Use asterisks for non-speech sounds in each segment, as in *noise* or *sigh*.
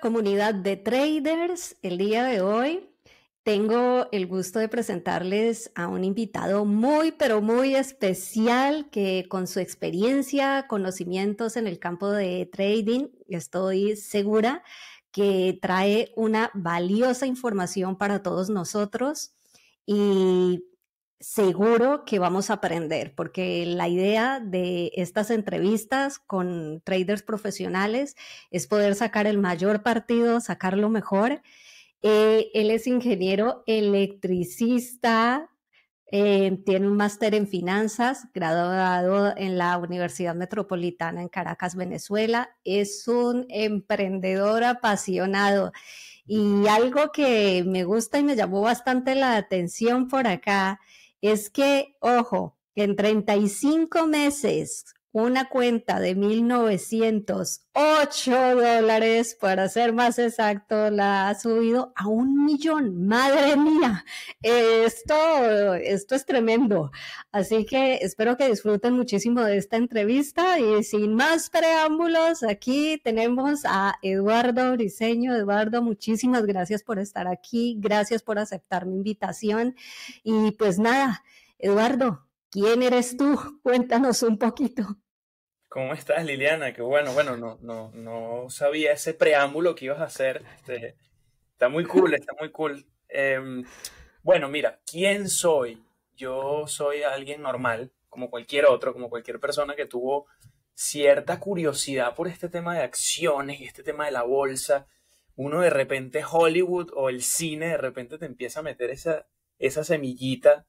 comunidad de traders, el día de hoy tengo el gusto de presentarles a un invitado muy, pero muy especial que con su experiencia, conocimientos en el campo de trading, estoy segura que trae una valiosa información para todos nosotros. Y seguro que vamos a aprender, porque la idea de estas entrevistas con traders profesionales es poder sacar el mayor partido, sacar lo mejor. Eh, él es ingeniero electricista, eh, tiene un máster en finanzas, graduado en la Universidad Metropolitana en Caracas, Venezuela. Es un emprendedor apasionado. Y algo que me gusta y me llamó bastante la atención por acá es que, ojo, en 35 meses una cuenta de 1.908 dólares, para ser más exacto, la ha subido a un millón. Madre mía, esto, esto es tremendo. Así que espero que disfruten muchísimo de esta entrevista y sin más preámbulos, aquí tenemos a Eduardo Briseño. Eduardo, muchísimas gracias por estar aquí, gracias por aceptar mi invitación y pues nada, Eduardo, ¿Quién eres tú? Cuéntanos un poquito. ¿Cómo estás, Liliana? Que bueno, bueno, no, no, no sabía ese preámbulo que ibas a hacer. Este, está muy cool, está muy cool. Em, bueno, mira, ¿quién soy? Yo soy alguien normal, como cualquier otro, como cualquier persona que tuvo cierta curiosidad por este tema de acciones y este tema de la bolsa. Uno de repente Hollywood o el cine de repente te empieza a meter esa, esa semillita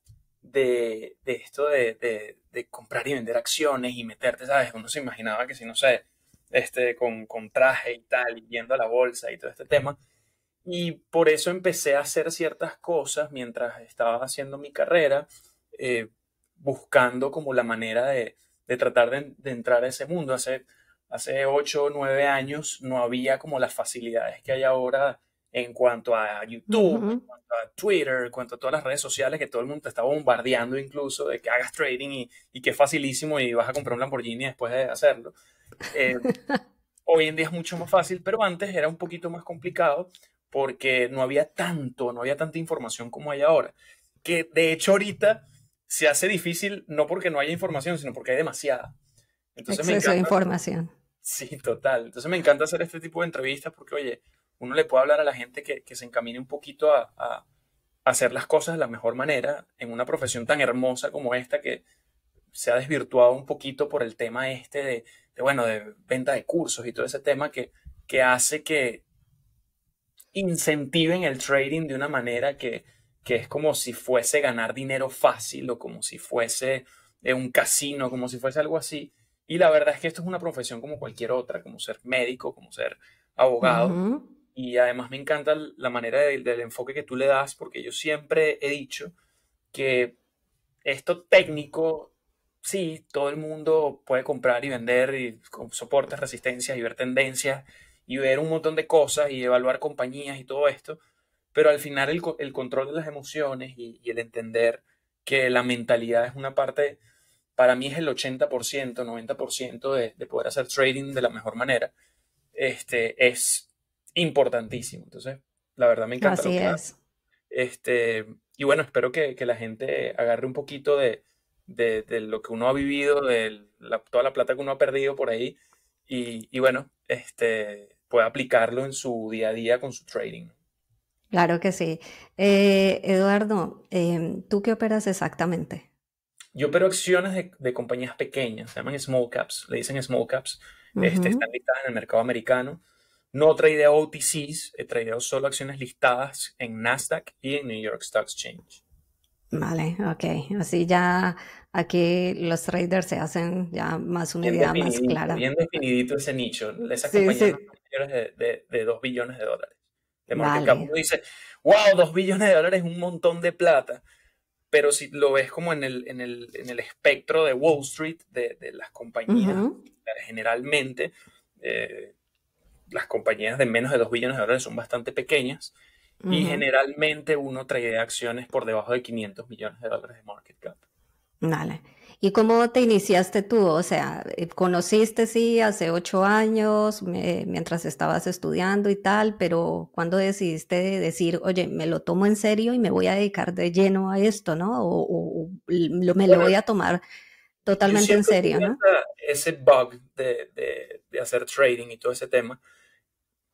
de, de esto de, comprar y vender acciones y meterte, ¿sabes? Uno se imaginaba que si, no sé, este, con, con traje y tal, y yendo a la bolsa y todo este tema. Y por eso empecé a hacer ciertas cosas mientras estaba haciendo mi carrera, eh, buscando como la manera de, de tratar de, entrar a ese mundo. Hace, hace 8 o 9 años no había como las facilidades que hay ahora en cuanto a YouTube, a Twitter, en cuanto a todas las redes sociales que todo el mundo te está bombardeando incluso de que hagas trading y, que es facilísimo y vas a comprar un Lamborghini después de hacerlo. Eh, *laughs* hoy en día es mucho más fácil, pero antes era un poquito más complicado porque no había tanto, no había tanta información como hay ahora. Que de hecho ahorita se hace difícil no porque no haya información, sino porque hay demasiada. Entonces Exceso de información. Sí, total. Entonces me encanta hacer este tipo de entrevistas porque, oye, uno le puede hablar a la gente que, se encamine un poquito a, hacer las cosas de la mejor manera en una profesión tan hermosa como esta que se ha desvirtuado un poquito por el tema este de, bueno, de venta de cursos y todo ese tema que, que hace que incentiven el trading de una manera que, es como si fuese ganar dinero fácil o como si fuese eh, un casino, como si fuese algo así. Y la verdad es que esto es una profesión como cualquier otra, como ser médico, como ser abogado. Y además me encanta la manera del enfoque que tú le das, porque yo siempre he dicho que esto técnico, sí, todo el mundo puede comprar y vender y con soportes, resistencias y ver tendencias y ver un montón de cosas y evaluar compañías y todo esto, pero al final el, control de las emociones y, el entender que la mentalidad es una parte para mí es el 80%, 90% de, de poder hacer trading de la mejor manera, este, es importantísimo. Entonces, la verdad me encanta. Así es. Este, y bueno, espero que, la gente agarre un poquito de, de, lo que uno ha vivido, de toda la plata que uno ha perdido por ahí y, bueno, este, pueda aplicarlo en su día a día con su trading. Claro que sí. Eh, Eduardo, em, ¿tú qué operas exactamente? Yo opero acciones de, compañías pequeñas, se llaman small caps, le dicen small caps, este, están listadas en el mercado americano. No tradeo OTCs, he tradeo solo acciones listadas en Nasdaq y en New York Stock Exchange. Vale, ok. Así ya aquí los traders se hacen ya más una idea más clara. Bien definidito ese nicho. Esas compañías de, de, 2 billones de dólares. De que vale. Uno dice, wow, 2 billones de dólares es un montón de plata. Pero si lo ves como en el, en el, en el espectro de Wall Street, de, de las compañías, generalmente, eh, las compañías de menos de 2 billones de dólares son bastante pequeñas y generalmente uno trae acciones por debajo de 500 millones de dólares de market cap. Vale. ¿Y cómo te iniciaste tú? O sea, eh, conociste, sí, hace ocho años, mientras estabas estudiando y tal, pero ¿cuándo decidiste decir, oye, me lo tomo en serio y me voy a dedicar de lleno a esto, ¿no? O, me lo voy a tomar totalmente en serio, ¿no? Ese bug de, hacer trading y todo ese tema.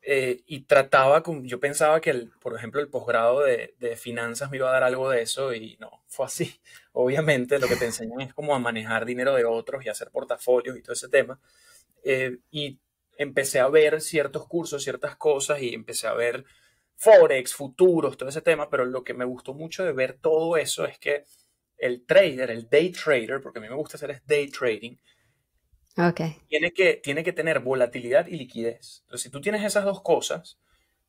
Eh, y trataba, con, yo pensaba que, el, por ejemplo, el posgrado de, finanzas me iba a dar algo de eso y no, fue así. *laughs* Obviamente lo que te enseñan es como a manejar dinero de otros y hacer portafolios y todo ese tema. Eh, y empecé a ver ciertos cursos, ciertas cosas y empecé a ver Forex, futuros, todo ese tema, pero lo que me gustó mucho de ver todo eso es que el trader, el day trader, porque a mí me gusta hacer es day trading, tiene, que, tiene que tener volatilidad y liquidez. Entonces, si tú tienes esas dos cosas,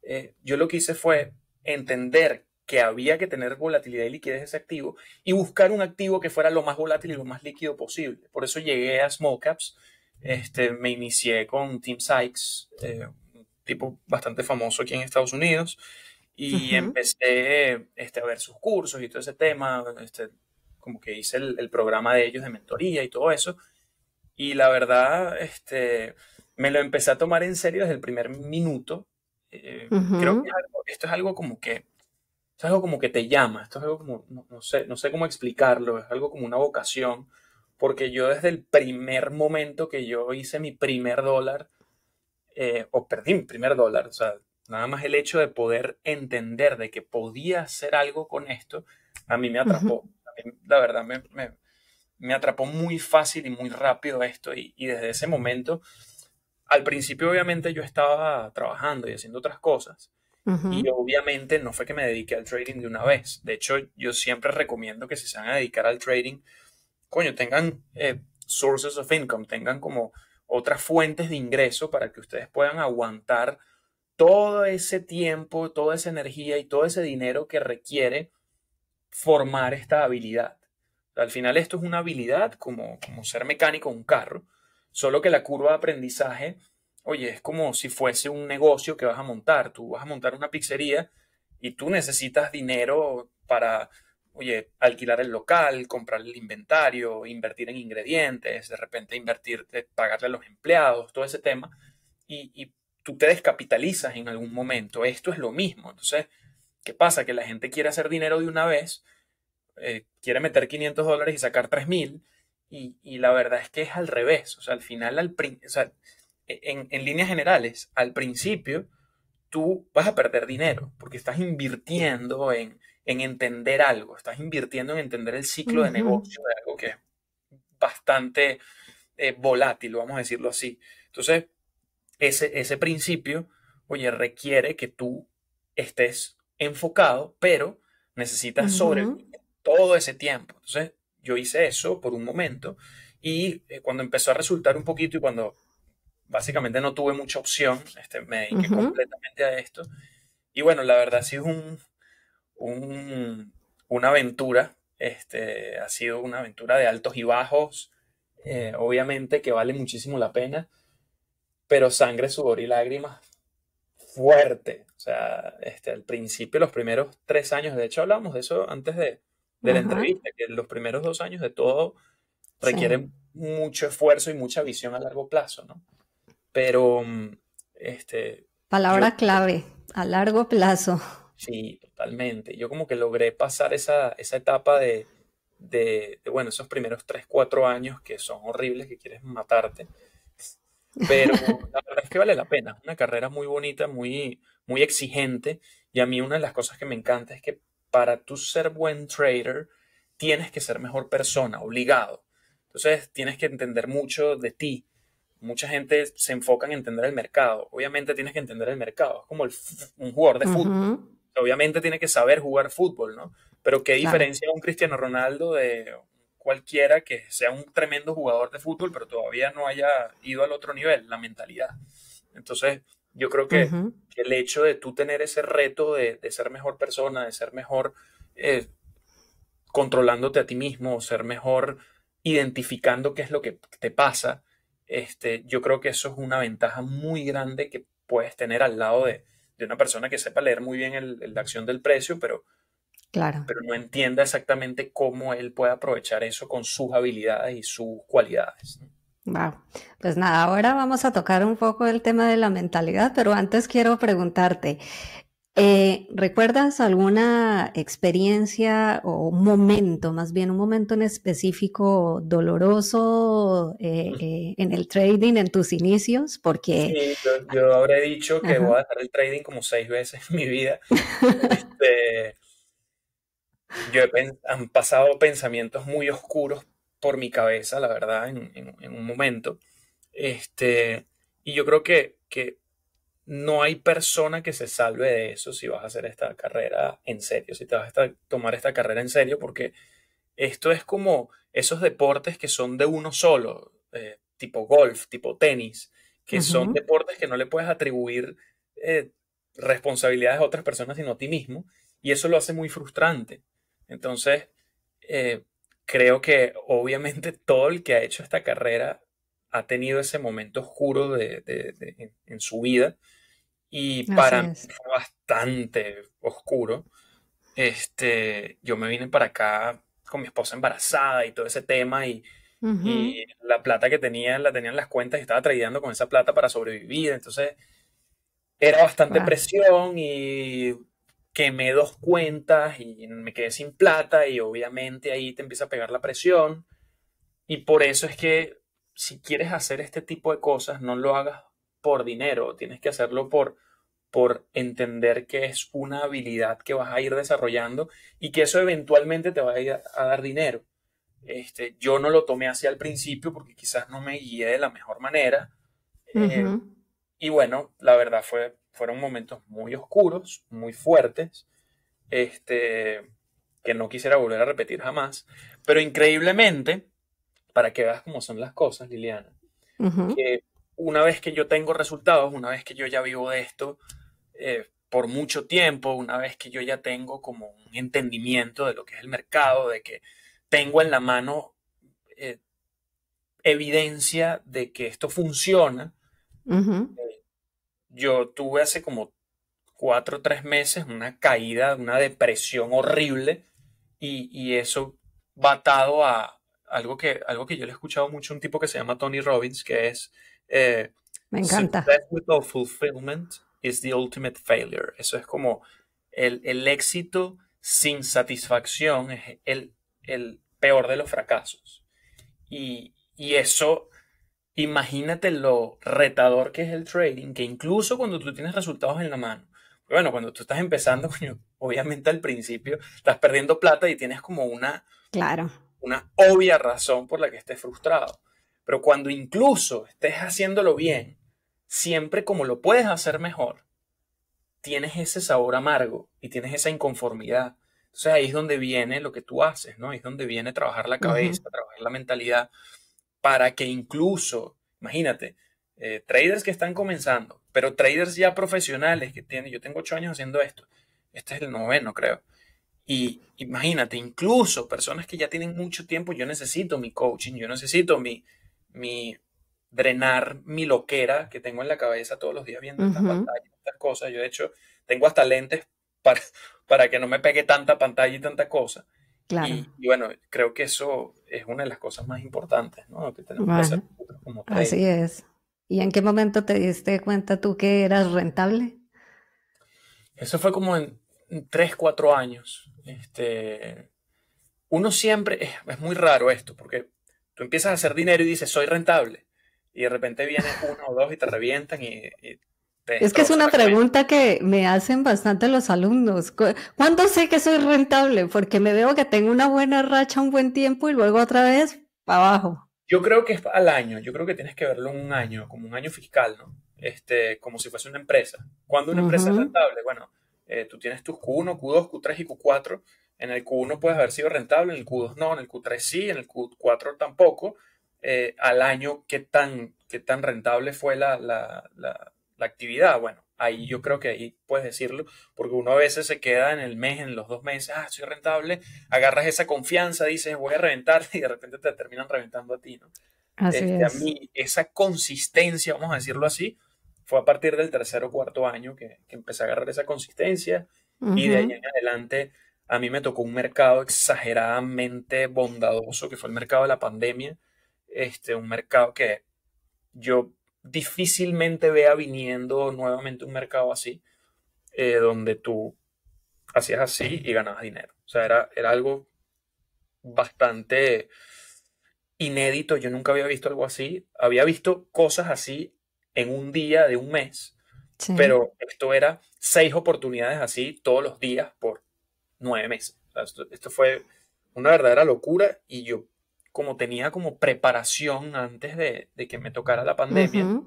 eh, yo lo que hice fue entender que había que tener volatilidad y liquidez ese activo y buscar un activo que fuera lo más volátil y lo más líquido posible. Por eso llegué a Small Caps, este, me inicié con Tim Sykes, eh, un tipo bastante famoso aquí en Estados Unidos, y empecé este, a ver sus cursos y todo ese tema, este, como que hice el, programa de ellos de mentoría y todo eso. Y la verdad, este, me lo empecé a tomar en serio desde el primer minuto. Eh, creo que esto es algo como que, es algo como que te llama, esto es algo como, no, sé, no sé cómo explicarlo, es algo como una vocación, porque yo desde el primer momento que yo hice mi primer dólar, eh, o perdí mi primer dólar, o sea, nada más el hecho de poder entender de que podía hacer algo con esto, a mí me atrapó la verdad me, atrapó muy fácil y muy rápido esto y, desde ese momento, al principio obviamente yo estaba trabajando y haciendo otras cosas. Y obviamente no fue que me dediqué al trading de una vez. De hecho, yo siempre recomiendo que si se van a dedicar al trading, coño, tengan eh, sources of income, tengan como otras fuentes de ingreso para que ustedes puedan aguantar todo ese tiempo, toda esa energía y todo ese dinero que requiere formar esta habilidad. Al final esto es una habilidad como, como ser mecánico un carro, solo que la curva de aprendizaje, oye, es como si fuese un negocio que vas a montar. Tú vas a montar una pizzería y tú necesitas dinero para, oye, alquilar el local, comprar el inventario, invertir en ingredientes, de repente invertir, eh, pagarle a los empleados, todo ese tema. Y, y tú te descapitalizas en algún momento. Esto es lo mismo. Entonces, ¿Qué pasa? Que la gente quiere hacer dinero de una vez, eh, quiere meter 500 dólares y sacar 3000, y, y la verdad es que es al revés. O sea, al final, al e, en, líneas generales, al principio tú vas a perder dinero porque estás invirtiendo en, entender algo, estás invirtiendo en entender el ciclo de negocio de algo que es bastante eh, volátil, vamos a decirlo así. Entonces, ese, ese principio, oye, requiere que tú estés enfocado, pero necesitas sobre todo ese tiempo. Entonces, yo hice eso por un momento y eh, cuando empezó a resultar un poquito y cuando básicamente no tuve mucha opción, este, me dediqué completamente a esto. Y bueno, la verdad ha sido un, una aventura, este, ha sido una aventura de altos y bajos, eh, obviamente que vale muchísimo la pena, pero sangre, sudor y lágrimas, fuerte, o sea, este, al principio, los primeros tres años, de hecho hablamos de eso antes de, la entrevista, que los primeros dos años de todo requieren mucho esfuerzo y mucha visión a largo plazo, ¿no? Pero, mm, este... Palabra clave, a largo plazo. Sí, totalmente. Yo como que logré pasar esa, esa etapa de, de, bueno, esos primeros tres, cuatro años que son horribles, que quieres matarte pero la verdad es que vale la pena. Una carrera muy bonita, muy, muy exigente. Y a mí una de las cosas que me encanta es que para tú ser buen trader, tienes que ser mejor persona, obligado. Entonces tienes que entender mucho de ti. Mucha gente se enfoca en entender el mercado. Obviamente tienes que entender el mercado. Es como un jugador de fútbol. Obviamente tiene que saber jugar fútbol, ¿no? Pero qué diferencia un Cristiano Ronaldo de cualquiera que sea un tremendo jugador de fútbol, pero todavía no haya ido al otro nivel, la mentalidad. Entonces, yo creo que, el hecho de tú tener ese reto de, ser mejor persona, de ser mejor eh, controlándote a ti mismo, ser mejor identificando qué es lo que te pasa, este, yo creo que eso es una ventaja muy grande que puedes tener al lado de, una persona que sepa leer muy bien el, la acción del precio, pero Claro. Pero no entienda exactamente cómo él puede aprovechar eso con sus habilidades y sus cualidades. Wow. Pues nada, ahora vamos a tocar un poco el tema de la mentalidad, pero antes quiero preguntarte, eh, ¿recuerdas alguna experiencia o momento, más bien un momento en específico doloroso eh, eh, en el trading, en tus inicios? Porque... yo, ah, habré dicho que voy a dejar el trading como seis veces en mi vida. *laughs* Este, yo han pasado pensamientos muy oscuros por mi cabeza, la verdad, en, un momento. Este, y yo creo que, que, no hay persona que se salve de eso si vas a hacer esta carrera en serio, si te vas a tomar esta carrera en serio, porque esto es como esos deportes que son de uno solo, eh, tipo golf, tipo tenis, que son deportes que no le puedes atribuir eh, responsabilidades a otras personas sino a ti mismo, y eso lo hace muy frustrante. Entonces, eh, creo que obviamente *laughs* todo el que ha hecho esta carrera ha tenido ese momento oscuro en, su vida y para mí fue bastante oscuro. Este, yo me vine para acá con mi esposa embarazada y todo ese tema y, la plata que tenían la tenían las cuentas y estaba traidando con esa plata para sobrevivir. Entonces, era bastante presión y me dos cuentas y me quedé sin plata y obviamente ahí te empieza a pegar la presión. Y por eso es que si quieres hacer este tipo de cosas, no lo hagas por dinero, tienes que hacerlo por, por entender que es una habilidad que vas a ir desarrollando y que eso eventualmente te va a, dar dinero. Este, yo no lo tomé así al principio porque quizás no me guié de la mejor manera. Eh, y bueno, la verdad fue fueron momentos muy oscuros, muy fuertes, este, que no quisiera volver a repetir jamás. Pero increíblemente, para que veas cómo son las cosas, Liliana, que una vez que yo tengo resultados, una vez que yo ya vivo de esto eh, por mucho tiempo, una vez que yo ya tengo como un entendimiento de lo que es el mercado, de que tengo en la mano eh, evidencia de que esto funciona, yo tuve hace como cuatro o tres meses una caída, una depresión horrible y, eso batado a algo que, algo que yo le he escuchado mucho a un tipo que se llama Tony Robbins, que es... Eh, Me encanta. Success without fulfillment is the ultimate failure. Eso es como el, el éxito sin satisfacción es el, el peor de los fracasos. Y, y eso imagínate lo retador que es el trading, que incluso cuando tú tienes resultados en la mano, bueno, cuando tú estás empezando, *laughs* obviamente al principio estás perdiendo plata y tienes como una, una obvia razón por la que estés frustrado. Pero cuando incluso estés haciéndolo bien, siempre como lo puedes hacer mejor, tienes ese sabor amargo y tienes esa inconformidad. Entonces ahí es donde viene lo que tú haces, ¿no? es donde viene trabajar la cabeza, trabajar la mentalidad para que incluso, imagínate, eh, traders que están comenzando, pero traders ya profesionales que tienen, yo tengo ocho años haciendo esto, este es el noveno creo, y imagínate, incluso personas que ya tienen mucho tiempo, yo necesito mi coaching, yo necesito mi, mi drenar mi loquera que tengo en la cabeza todos los días viendo esta pantalla estas estas cosas, yo de hecho tengo hasta lentes para, *laughs* para que no me pegue tanta pantalla y tanta cosa. Y, bueno, creo que eso es una de las cosas más importantes, ¿no? Que tenemos que hacer como Así es. ¿Y en qué momento te diste cuenta tú que eras rentable? Eso fue como en tres, cuatro años. Este, uno siempre, es, muy raro esto, porque tú empiezas a hacer dinero y dices, soy rentable. Y de repente viene uno o dos y te revientan y es que es una pregunta que me hacen bastante los alumnos. ¿Cuándo sé que soy rentable? Porque me veo que tengo una buena racha un buen tiempo y luego otra vez para abajo. Yo creo que es al año, yo creo que tienes que verlo en un año, como un año fiscal, ¿no? Este, como si fuese una empresa. ¿Cuándo una empresa es rentable? Bueno, eh, tú tienes tus Q1, Q2, Q3 y Q4. En el Q1 puedes haber sido rentable, en el Q2 no, en el Q3 sí, en el Q4 tampoco. Eh, al año, ¿qué tan, qué tan rentable fue la actividad. Bueno, ahí yo creo que ahí puedes decirlo, porque uno a veces se queda en el mes, en los dos meses, ah, soy rentable, agarras esa confianza, dices, voy a reventarte *laughs* y de repente te terminan reventando a ti, ¿no? Así este, A mí, esa consistencia, vamos a decirlo así, fue a partir del tercer o cuarto año que, que empecé a agarrar esa consistencia y de ahí en adelante a mí me tocó un mercado exageradamente bondadoso, que fue el mercado de la pandemia, este, un mercado que yo difícilmente vea viniendo nuevamente un mercado así, eh, donde tú hacías así y ganabas dinero. O sea, era, era algo bastante inédito, yo nunca había visto algo así, había visto cosas así en un día de un mes, pero esto era seis oportunidades así todos los días por nueve meses. esto, fue una verdadera locura y yo como tenía como preparación antes de, de que me tocara la pandemia,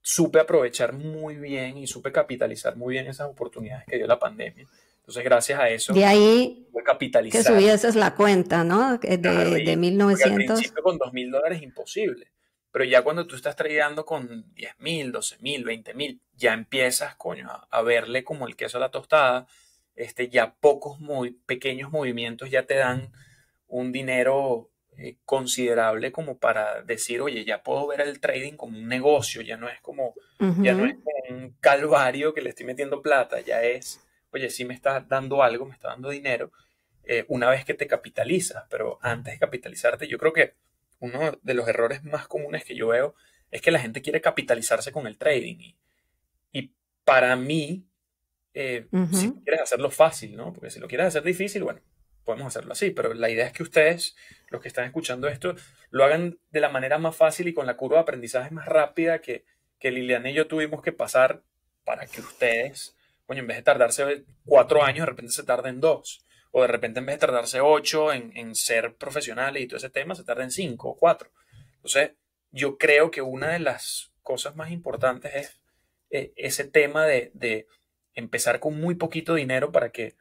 supe aprovechar muy bien y supe capitalizar muy bien esas oportunidades que dio la pandemia. Entonces, gracias a eso, de ahí fue capitalizar. que subieses la cuenta, ¿no? De, de, 1900. Al principio con 2 mil dólares imposible, pero ya cuando tú estás tradeando con 10 mil, 12 mil, 20 mil, ya empiezas, coño, a, verle como el queso a la tostada. Este, ya pocos muy pequeños movimientos ya te dan un dinero eh, considerable como para decir, oye, ya puedo ver el trading como un negocio, ya no es como, ya no es un calvario que le estoy metiendo plata, ya es, oye, sí me está dando algo, me está dando dinero, eh, una vez que te capitalizas, pero antes de capitalizarte, yo creo que uno de los errores más comunes que yo veo es que la gente quiere capitalizarse con el trading y, para mí, eh, si quieres hacerlo fácil, ¿no? Porque si lo quieres hacer difícil, bueno, podemos hacerlo así, pero la idea es que ustedes, los que están escuchando esto, lo hagan de la manera más fácil y con la curva de aprendizaje más rápida que, que Liliana y yo tuvimos que pasar para que ustedes, bueno, en vez de tardarse cuatro años, de repente se tarden dos. O de repente, en vez de tardarse ocho en, ser profesionales y todo ese tema, se tarden cinco o cuatro. Entonces, yo creo que una de las cosas más importantes es eh, ese tema de empezar con muy poquito dinero para que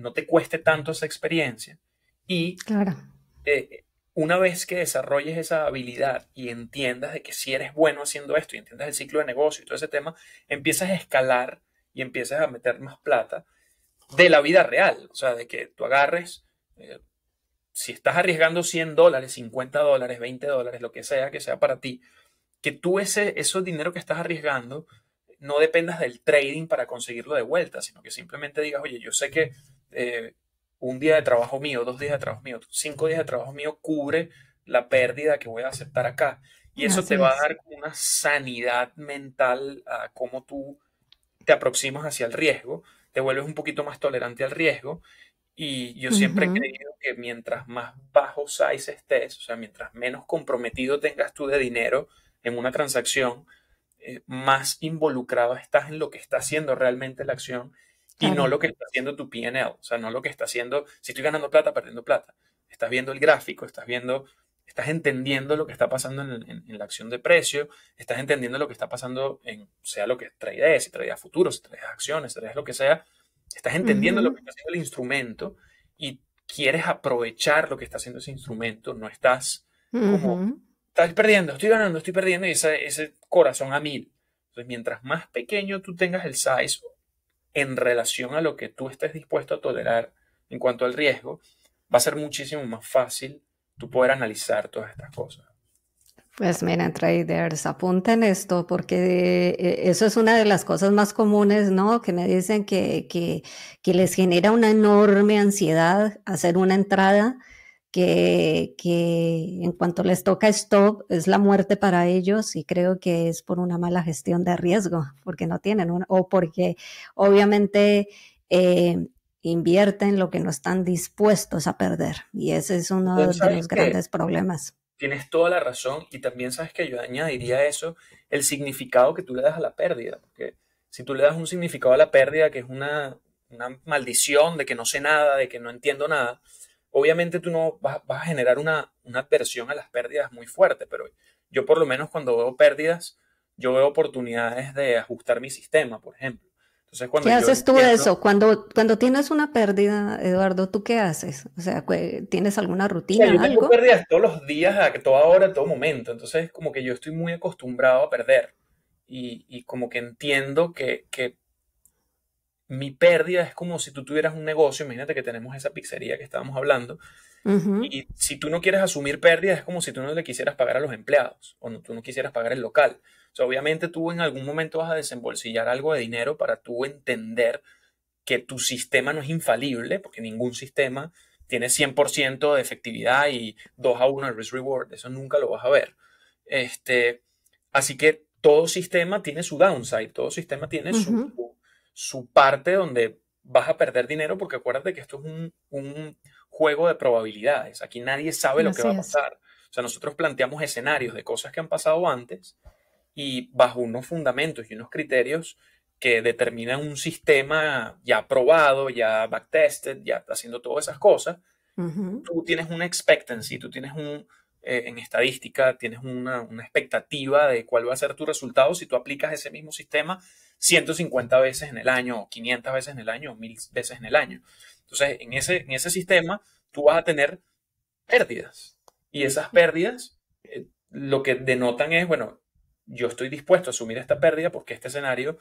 no te cueste tanto esa experiencia. Y claro. Eh, una vez que desarrolles esa habilidad y entiendas de que si eres bueno haciendo esto y entiendas el ciclo de negocio y todo ese tema, empiezas a escalar y empiezas a meter más plata de la vida real. O sea, de que tú agarres, eh, si estás arriesgando 100 dólares, 50 dólares, 20 dólares, lo que sea que sea para ti, que tú ese, ese dinero que estás arriesgando no dependas del trading para conseguirlo de vuelta, sino que simplemente digas, oye, yo sé que eh, un día de trabajo mío, dos días de trabajo mío, cinco días de trabajo mío cubre la pérdida que voy a aceptar acá. Y eso te va a dar una sanidad mental a cómo tú te aproximas hacia el riesgo, te vuelves un poquito más tolerante al riesgo. Y yo siempre he creído que mientras más bajo size estés, o sea, mientras menos comprometido tengas tú de dinero en una transacción, eh, más involucrado estás en lo que está haciendo realmente la acción y no lo que está haciendo tu PNL o sea, no lo que está haciendo, si estoy ganando plata, perdiendo plata. Estás viendo el gráfico, estás viendo, estás entendiendo lo que está pasando en, la acción de precio, estás entendiendo lo que está pasando en, sea lo que trae si a futuros, si acciones, si lo que sea, estás entendiendo lo que está haciendo el instrumento y quieres aprovechar lo que está haciendo ese instrumento, no estás estás perdiendo, estoy ganando, estoy perdiendo, y ese, ese corazón a mil. Entonces, mientras más pequeño tú tengas el size en relación a lo que tú estés dispuesto a tolerar en cuanto al riesgo, va a ser muchísimo más fácil tú poder analizar todas estas cosas. Pues miren, traders, apunten esto porque eh, eso es una de las cosas más comunes, ¿no? Que me dicen que, que les genera una enorme ansiedad hacer una entrada que, que en cuanto les toca stop es la muerte para ellos y creo que es por una mala gestión de riesgo, porque no tienen o porque obviamente eh, invierten lo que no están dispuestos a perder y ese es uno de los grandes problemas. Tienes toda la razón y también sabes que yo añadiría a eso el significado que tú le das a la pérdida, porque si tú le das un significado a la pérdida que es una maldición de que no sé nada, de que no entiendo nada, obviamente tú no vas, a generar una, una, adversión a las pérdidas muy fuerte, pero yo por lo menos cuando veo pérdidas, yo veo oportunidades de ajustar mi sistema, por ejemplo. Entonces, cuando ¿Qué haces tú de eso? Cuando, cuando tienes una pérdida, Eduardo, ¿tú qué haces? O sea, ¿tienes alguna rutina? O yo tengo todos los días, a toda hora, a todo momento. Entonces, como que yo estoy muy acostumbrado a perder. Y, como que entiendo que, que mi pérdida es como si tú tuvieras un negocio, imagínate que tenemos esa pizzería que estábamos hablando, y si tú no quieres asumir pérdidas es como si tú no le quisieras pagar a los empleados o tú no quisieras pagar el local. O sea, obviamente tú en algún momento vas a desembolsillar algo de dinero para tú entender que tu sistema no es infalible, porque ningún sistema tiene 100% de efectividad y 2 a 1 el risk reward, eso nunca lo vas a ver. Este, así que todo sistema tiene su downside, todo sistema tiene su su parte donde vas a perder dinero porque acuérdate que esto es un, juego de probabilidades. Aquí nadie sabe lo que va a pasar. O sea, nosotros planteamos escenarios de cosas que han pasado antes y bajo unos fundamentos y unos criterios que determinan un sistema ya probado, ya backtested, ya haciendo todas esas cosas, tú tienes una expectancy, tú tienes un, eh, en estadística, tienes una, expectativa de cuál va a ser tu resultado si tú aplicas ese mismo sistema 150 veces en el año, o 500 veces en el año, o 1000 veces en el año. Entonces, en ese, en ese sistema, tú vas a tener pérdidas. Y esas pérdidas eh, lo que denotan es, bueno, yo estoy dispuesto a asumir esta pérdida porque este escenario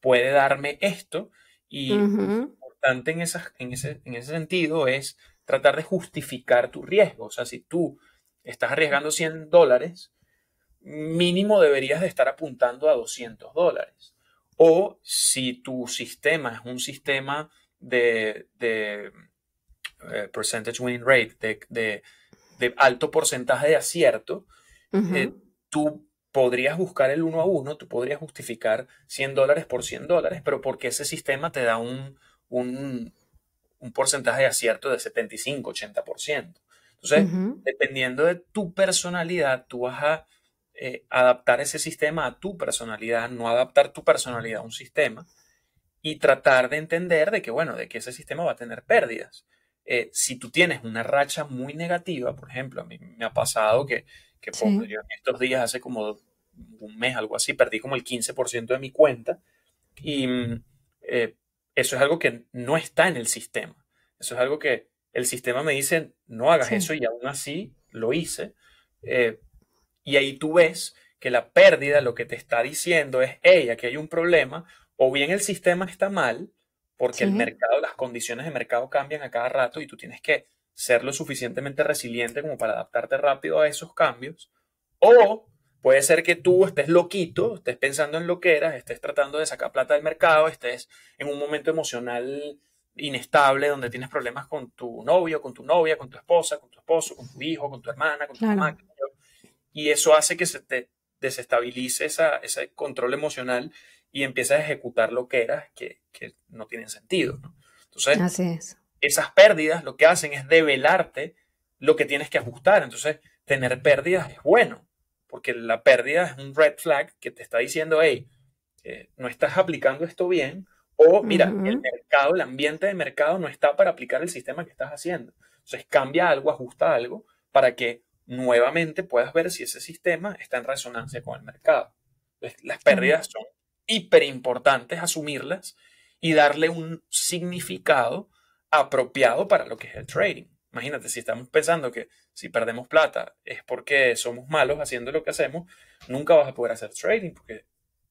puede darme esto. Y lo importante en, esas, en, ese, en ese sentido es tratar de justificar tu riesgo. O sea, si tú estás arriesgando 100 dólares, mínimo deberías de estar apuntando a 200 dólares. O si tu sistema es un sistema de, de eh, percentage win rate, de, alto porcentaje de acierto, eh, tú podrías buscar el uno a uno, tú podrías justificar 100 dólares por 100 dólares, pero porque ese sistema te da un, un, un porcentaje de acierto de 75, 80%. Entonces, dependiendo de tu personalidad, tú vas a eh, adaptar ese sistema a tu personalidad, no adaptar tu personalidad a un sistema y tratar de entender de que, bueno, de que ese sistema va a tener pérdidas. Eh, si tú tienes una racha muy negativa, por ejemplo, a mí me ha pasado que, estos días, hace como un mes, algo así, perdí como el 15% de mi cuenta y mm, eh, eso es algo que no está en el sistema. Eso es algo que el sistema me dice, no hagas eso y aún así lo hice. Eh, y ahí tú ves que la pérdida lo que te está diciendo es, hey, aquí hay un problema, o bien el sistema está mal, porque el mercado, las condiciones de mercado cambian a cada rato y tú tienes que ser lo suficientemente resiliente como para adaptarte rápido a esos cambios, o puede ser que tú estés loquito, estés pensando en lo que eras, estés tratando de sacar plata del mercado, estés en un momento emocional inestable, donde tienes problemas con tu novio, con tu novia, con tu esposa, con tu esposo, con tu hijo, con tu hermana, con tu mamá. Y eso hace que se te desestabilice esa, ese control emocional y empiezas a ejecutar lo que eras que, que no tienen sentido. Entonces, esas pérdidas lo que hacen es develarte lo que tienes que ajustar. Entonces, tener pérdidas es bueno, porque la pérdida es un red flag que te está diciendo, hey, eh, no estás aplicando esto bien o mira, el mercado, el ambiente de mercado no está para aplicar el sistema que estás haciendo. Entonces cambia algo, ajusta algo para que nuevamente puedas ver si ese sistema está en resonancia con el mercado. las pérdidas son hiper importantes asumirlas y darle un significado apropiado para lo que es el trading. Imagínate, si estamos pensando que si perdemos plata es porque somos malos haciendo lo que hacemos, nunca vas a poder hacer trading porque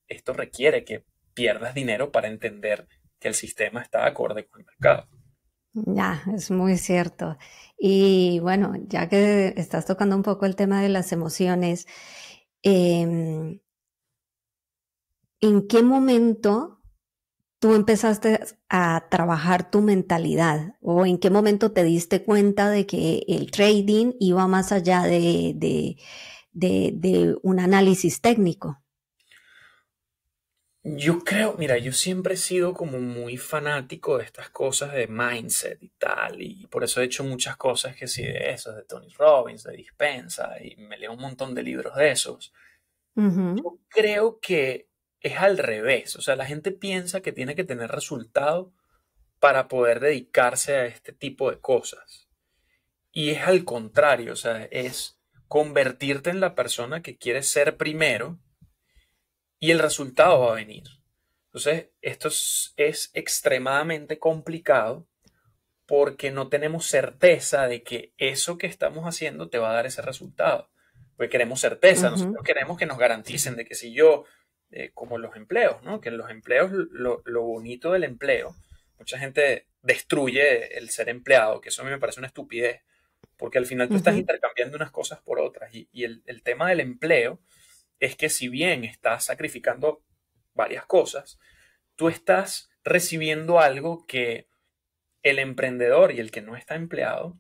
esto requiere que pierdas dinero para entender que el sistema está acorde con el mercado. Ya, es muy cierto. Y bueno, ya que estás tocando un poco el tema de las emociones, em, ¿en qué momento tú empezaste a trabajar tu mentalidad? ¿O en qué momento te diste cuenta de que el trading iba más allá de un análisis técnico? Yo creo, mira, yo siempre he sido como muy fanático de estas cosas de mindset y tal, y por eso he hecho muchas cosas que sí de esas, de Tony Robbins, de Dispensa, y me leo un montón de libros de esos. Yo creo que es al revés, o sea, la gente piensa que tiene que tener resultado para poder dedicarse a este tipo de cosas. Y es al contrario, o sea, es convertirte en la persona que quieres ser primero y el resultado va a venir. Entonces, esto es, extremadamente complicado porque no tenemos certeza de que eso que estamos haciendo te va a dar ese resultado. Pues queremos certeza, nosotros queremos que nos garanticen de que si yo, eh, como los empleos, ¿no? Que los empleos, lo, bonito del empleo, mucha gente destruye el ser empleado, que eso a mí me parece una estupidez, porque al final tú estás intercambiando unas cosas por otras. Y, el, tema del empleo es que si bien estás sacrificando varias cosas, tú estás recibiendo algo que el emprendedor y el que no está empleado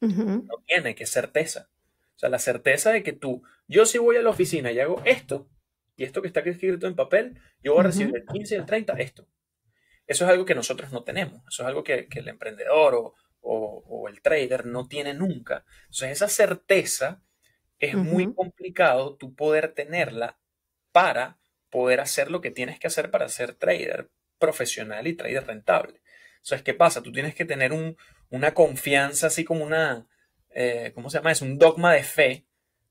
no tiene, que es certeza. O sea, la certeza de que tú, yo si voy a la oficina y hago esto, y esto que está escrito en papel, yo voy a recibir el 15 y el 30, esto. Eso es algo que nosotros no tenemos, eso es algo que, el emprendedor o, el trader no tiene nunca. Entonces, esa certeza es muy complicado tu poder tenerla para poder hacer lo que tienes que hacer para ser trader profesional y trader rentable. O ¿qué pasa? Tú tienes que tener un, una confianza, así como una, eh, ¿cómo se llama? Es un dogma de fe,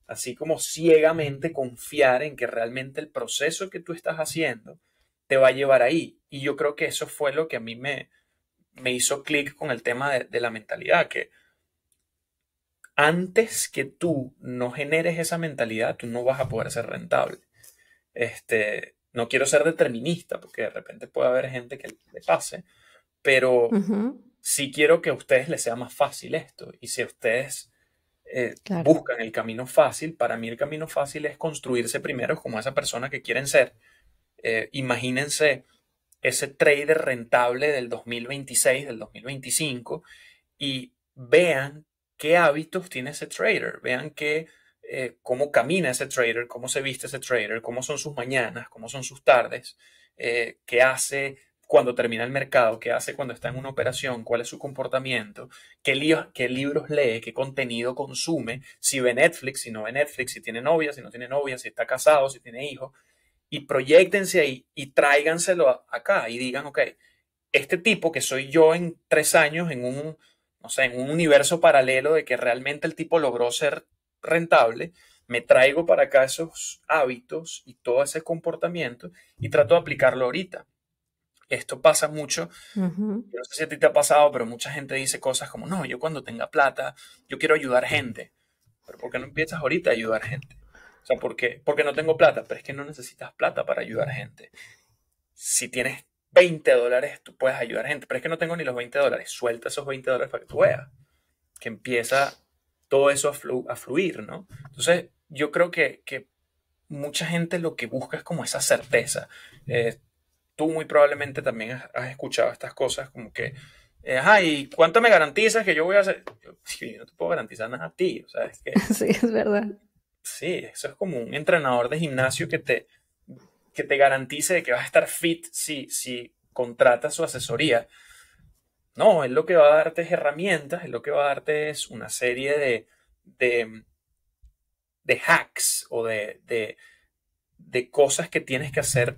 así como ciegamente confiar en que realmente el proceso que tú estás haciendo te va a llevar ahí. Y yo creo que eso fue lo que a mí me, me hizo clic con el tema de, de la mentalidad, que antes que tú no generes esa mentalidad, tú no vas a poder ser rentable. Este, no quiero ser determinista, porque de repente puede haber gente que le pase, pero sí quiero que a ustedes les sea más fácil esto. Y si ustedes eh, buscan el camino fácil, para mí el camino fácil es construirse primero como esa persona que quieren ser. Eh, imagínense ese trader rentable del 2026, del 2025, y vean qué hábitos tiene ese trader, vean qué, eh, cómo camina ese trader, cómo se viste ese trader, cómo son sus mañanas, cómo son sus tardes, eh, qué hace cuando termina el mercado, qué hace cuando está en una operación, cuál es su comportamiento, qué, qué libros lee, qué contenido consume, si ve Netflix, si no ve Netflix, si tiene novia, si no tiene novia, si está casado, si tiene hijos, y proyectense ahí y tráiganselo acá y digan, ok, este tipo que soy yo en tres años en un o sea, en un universo paralelo de que realmente el tipo logró ser rentable, me traigo para acá esos hábitos y todo ese comportamiento y trato de aplicarlo ahorita. Esto pasa mucho. No sé si a ti te ha pasado, pero mucha gente dice cosas como, no, yo cuando tenga plata, yo quiero ayudar gente. Pero ¿por qué no empiezas ahorita a ayudar gente? O sea, ¿por qué? Porque no tengo plata, pero es que no necesitas plata para ayudar gente. Si tienes 20 dólares tú puedes ayudar a gente, pero es que no tengo ni los 20 dólares, suelta esos 20 dólares para que tú veas que empieza todo eso a, fluir, ¿no? Entonces, yo creo que, mucha gente lo que busca es como esa certeza. Eh, tú muy probablemente también has, escuchado estas cosas como que, eh, ¿y cuánto me garantizas que yo voy a hacer? Yo, no te puedo garantizar nada a ti, o sea, es *laughs* Sí, es verdad. Sí, eso es como un entrenador de gimnasio que te, que te garantice de que vas a estar fit si, si contratas su asesoría. No, él lo que va a darte es herramientas, él lo que va a darte es una serie de, de, de hacks o de, de, cosas que tienes que hacer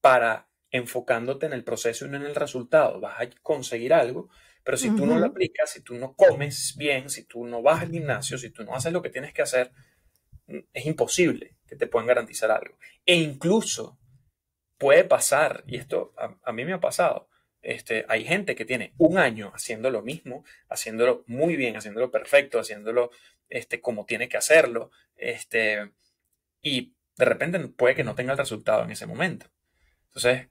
para enfocándote en el proceso y no en el resultado. Vas a conseguir algo, pero si tú no lo aplicas, si tú no comes bien, si tú no vas al gimnasio, si tú no haces lo que tienes que hacer, es imposible que te puedan garantizar algo. E incluso puede pasar, y esto a, mí me ha pasado, este, hay gente que tiene un año haciendo lo mismo, haciéndolo muy bien, haciéndolo perfecto, haciéndolo este, como tiene que hacerlo, este, y de repente puede que no tenga el resultado en ese momento. Entonces,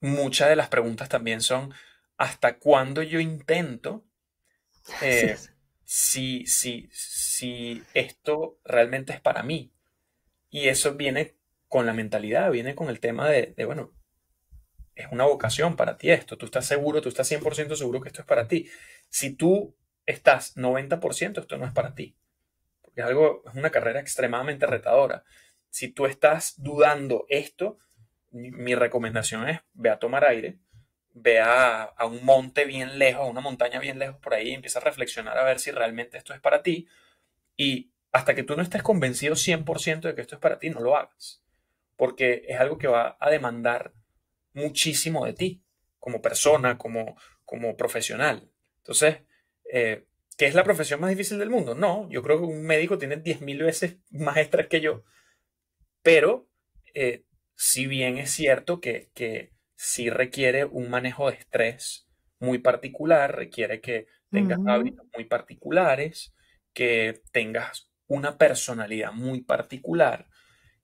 muchas de las preguntas también son, ¿hasta cuándo yo intento si, si, si esto realmente es para mí. Y eso viene con la mentalidad, viene con el tema de, bueno, es una vocación para ti esto, tú estás seguro, tú estás 100% seguro que esto es para ti. Si tú estás 90%, esto no es para ti. Porque algo, es una carrera extremadamente retadora. Si tú estás dudando esto, mi recomendación es ve a tomar aire, ve a, un monte bien lejos, a una montaña bien lejos por ahí, y empieza a reflexionar a ver si realmente esto es para ti. Y hasta que tú no estés convencido 100% de que esto es para ti, no lo hagas. Porque es algo que va a demandar muchísimo de ti, como persona, como, como profesional. Entonces, eh, ¿qué es la profesión más difícil del mundo? No, yo creo que un médico tiene 10.000 veces más estrés que yo. Pero, eh, si bien es cierto que sí requiere un manejo de estrés muy particular, requiere que tengas hábitos muy particulares, que tengas una personalidad muy particular.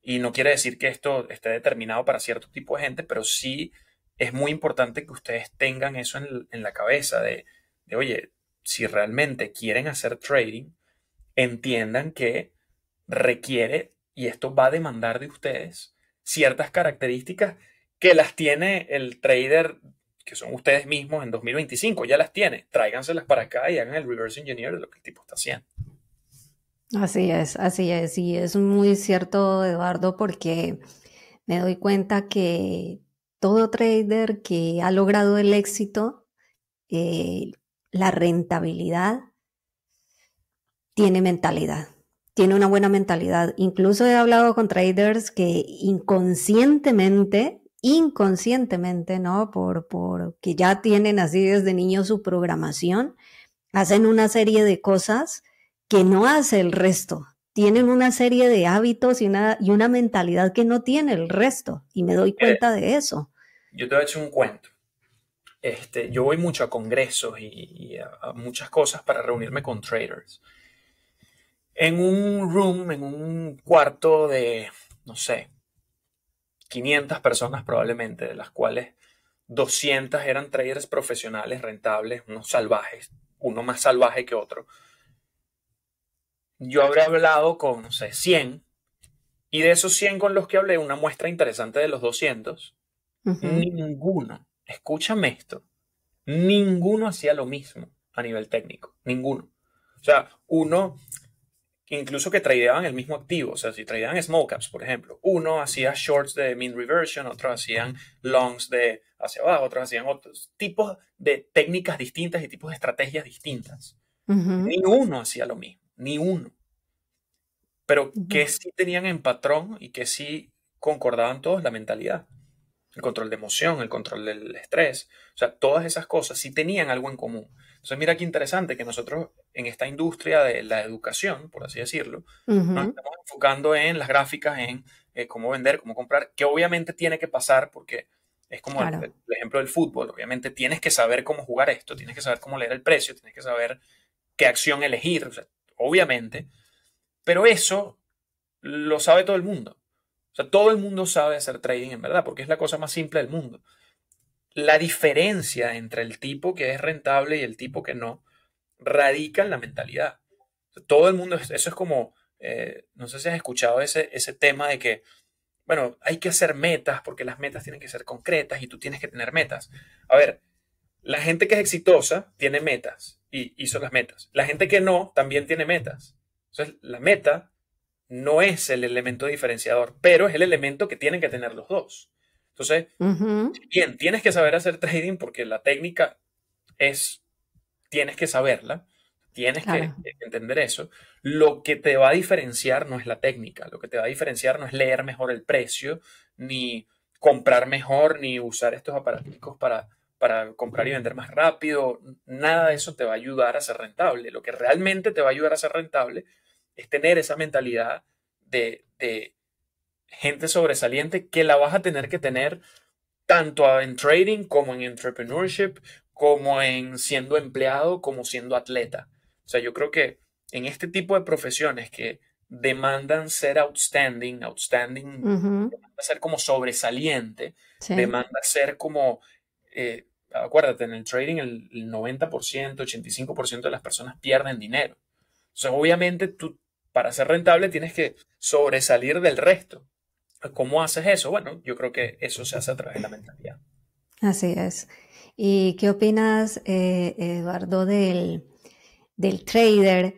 Y no quiere decir que esto esté determinado para cierto tipo de gente, pero sí es muy importante que ustedes tengan eso en, en la cabeza de, de, oye, si realmente quieren hacer trading, entiendan que requiere, y esto va a demandar de ustedes, ciertas características que las tiene el trader, que son ustedes mismos en 2025, ya las tiene. Tráiganselas para acá y hagan el reverse engineer de lo que el tipo está haciendo. Así es, así es. Y es muy cierto, Eduardo, porque me doy cuenta que todo trader que ha logrado el éxito, eh, la rentabilidad, tiene mentalidad, tiene una buena mentalidad. Incluso he hablado con traders que inconscientemente inconscientemente, ¿no? Por, por que ya tienen así desde niños su programación, hacen una serie de cosas que no hace el resto. Tienen una serie de hábitos y una, y una mentalidad que no tiene el resto. Y me doy eh, cuenta de eso. Yo te voy a un cuento. Este, yo voy mucho a congresos y, a, muchas cosas para reunirme con traders. En un room, en un cuarto de, no sé, 500 personas probablemente, de las cuales 200 eran traders profesionales, rentables, unos salvajes, uno más salvaje que otro. Yo habré hablado con, no sé, 100, y de esos 100 con los que hablé, una muestra interesante de los 200, ninguno, escúchame esto, ninguno hacía lo mismo a nivel técnico, ninguno. O sea, uno incluso que tradeaban el mismo activo. O sea, si traían small caps, por ejemplo, uno hacía shorts de mean reversion, otro hacían longs de hacia abajo, otros hacían otros tipos de técnicas distintas y tipos de estrategias distintas. Ni uno hacía lo mismo, ni uno. Pero que sí tenían en patrón y que sí concordaban todos la mentalidad. El control de emoción, el control del estrés, o sea, todas esas cosas sí tenían algo en común. Entonces, mira qué interesante que nosotros en esta industria de la educación, por así decirlo, nos estamos enfocando en las gráficas, en eh, cómo vender, cómo comprar, que obviamente tiene que pasar porque es como el, ejemplo del fútbol. Obviamente tienes que saber cómo jugar esto, tienes que saber cómo leer el precio, tienes que saber qué acción elegir, obviamente. Pero eso lo sabe todo el mundo. O sea, todo el mundo sabe hacer trading en verdad, porque es la cosa más simple del mundo la diferencia entre el tipo que es rentable y el tipo que no radica en la mentalidad. Todo el mundo, eso es como, eh, no sé si has escuchado ese, ese tema de que, bueno, hay que hacer metas porque las metas tienen que ser concretas y tú tienes que tener metas. A ver, la gente que es exitosa tiene metas y son las metas. La gente que no también tiene metas. Entonces, la meta no es el elemento diferenciador, pero es el elemento que tienen que tener los dos. Entonces, bien, tienes que saber hacer trading porque la técnica es, tienes que saberla, tienes que entender eso. Lo que te va a diferenciar no es la técnica, lo que te va a diferenciar no es leer mejor el precio, ni comprar mejor, ni usar estos aparatos para, para comprar y vender más rápido. Nada de eso te va a ayudar a ser rentable. Lo que realmente te va a ayudar a ser rentable es tener esa mentalidad de gente sobresaliente que la vas a tener que tener tanto en trading como en entrepreneurship, como en siendo empleado, como siendo atleta. O sea, yo creo que en este tipo de profesiones que demandan ser outstanding, outstanding, demanda ser como sobresaliente, eh, demanda ser como, acuérdate, en el trading el, el 90%, 85% de las personas pierden dinero. O sea, obviamente tú para ser rentable tienes que sobresalir del resto. ¿Cómo haces eso? Bueno, yo creo que eso se hace a través de la mentalidad. Así es. ¿Y qué opinas, eh, Eduardo, del, del, trader?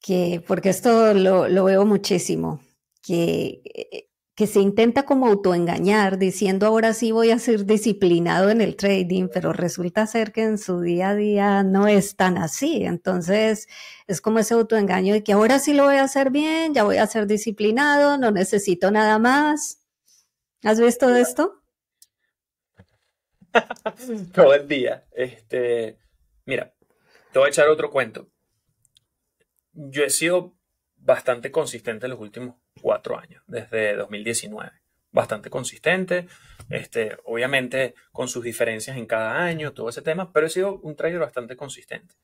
Que, porque esto lo, lo veo muchísimo, que eh, que se intenta como autoengañar diciendo ahora sí voy a ser disciplinado en el trading, pero resulta ser que en su día a día no es tan así. Entonces es como ese autoengaño de que ahora sí lo voy a hacer bien, ya voy a ser disciplinado, no necesito nada más. ¿Has visto esto? *laughs* Todo el día. Este, mira, te voy a echar otro cuento. Yo he sido bastante consistente en los últimos cuatro años, desde 2019. Bastante consistente, este, obviamente con sus diferencias en cada año, todo ese tema, pero he sido un trader bastante consistente.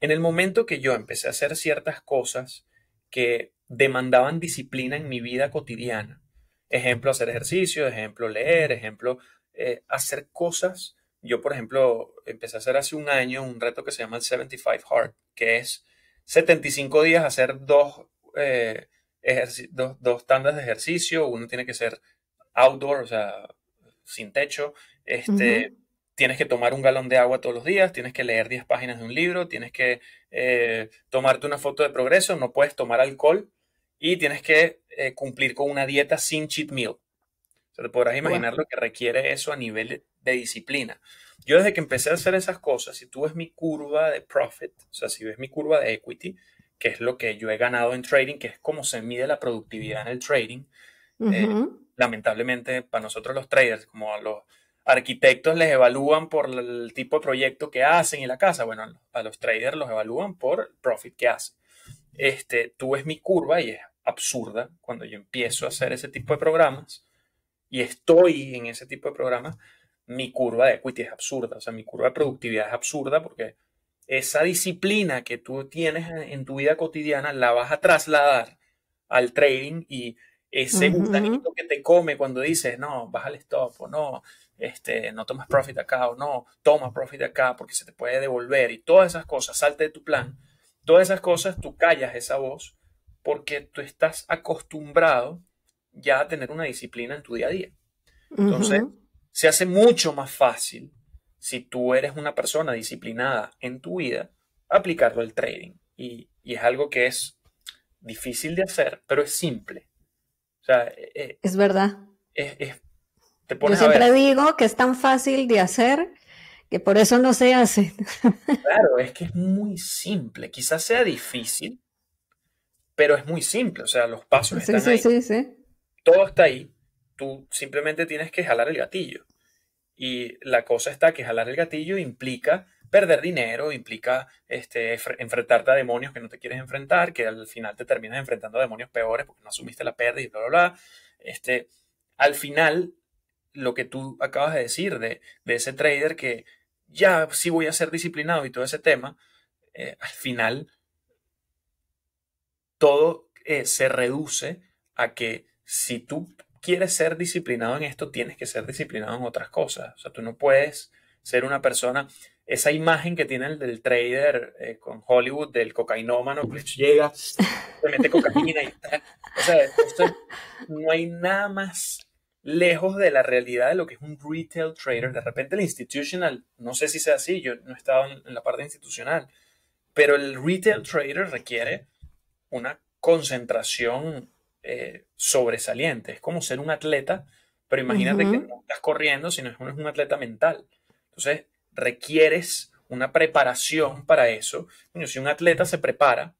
En el momento que yo empecé a hacer ciertas cosas que demandaban disciplina en mi vida cotidiana, ejemplo, hacer ejercicio, ejemplo, leer, ejemplo, eh, hacer cosas. Yo, por ejemplo, empecé a hacer hace un año un reto que se llama el 75 Hard, que es 75 días hacer dos eh, dos, dos tandas de ejercicio, uno tiene que ser outdoor, o sea, sin techo, este, tienes que tomar un galón de agua todos los días, tienes que leer 10 páginas de un libro, tienes que eh, tomarte una foto de progreso, no puedes tomar alcohol y tienes que eh, cumplir con una dieta sin cheat meal. O sea, te podrás imaginar lo que requiere eso a nivel de disciplina. Yo desde que empecé a hacer esas cosas, si tú ves mi curva de profit, o sea, si ves mi curva de equity, que es lo que yo he ganado en trading, que es cómo se mide la productividad en el trading. Eh, lamentablemente, para nosotros los traders, como a los arquitectos les evalúan por el tipo de proyecto que hacen y la casa, bueno, a los traders los evalúan por el profit que hacen. Este, tú ves mi curva y es absurda cuando yo empiezo a hacer ese tipo de programas y estoy en ese tipo de programas, mi curva de equity es absurda, o sea, mi curva de productividad es absurda porque esa disciplina que tú tienes en tu vida cotidiana la vas a trasladar al trading y ese uh que te come cuando dices, no, baja el stop o no, este, no tomas profit acá o no, tomas profit acá porque se te puede devolver y todas esas cosas, salte de tu plan, todas esas cosas, tú callas esa voz porque tú estás acostumbrado ya a tener una disciplina en tu día a día. Entonces, se hace mucho más fácil si tú eres una persona disciplinada en tu vida, aplicarlo al trading. Y, es algo que es difícil de hacer, pero es simple. E, e, es, verdad. Yo siempre digo que es tan fácil de hacer que por eso no se hace. *laughs* claro, es que es muy simple. Quizás sea difícil, pero es muy simple. O sea, los pasos sí, están sí, ahí. Sí, Todo está ahí. Tú simplemente tienes que jalar el gatillo. Y la cosa está que jalar el gatillo implica perder dinero, implica este, enfrentarte a demonios que no te quieres enfrentar, que al final te terminas enfrentando a demonios peores porque no asumiste la pérdida y bla, bla, bla. Este, al final, lo que tú acabas de decir de, ese trader que ya sí voy a ser disciplinado y todo ese tema, eh, al final todo eh, se reduce a que si tú quieres ser disciplinado en esto, tienes que ser disciplinado en otras cosas. O sea, tú no puedes ser una persona, esa imagen que tiene el del trader eh, con Hollywood, del cocainómano que llega, se mete cocaína y tal. O sea, esto, no hay nada más lejos de la realidad de lo que es un retail trader. De repente el institutional, no sé si sea así, yo no he estado en la parte institucional, pero el retail trader requiere una concentración eh, sobresaliente. Es como ser un atleta, pero imagínate que no estás corriendo, sino que es un atleta mental. Entonces, requieres una preparación para eso. Bueno, si un atleta se prepara,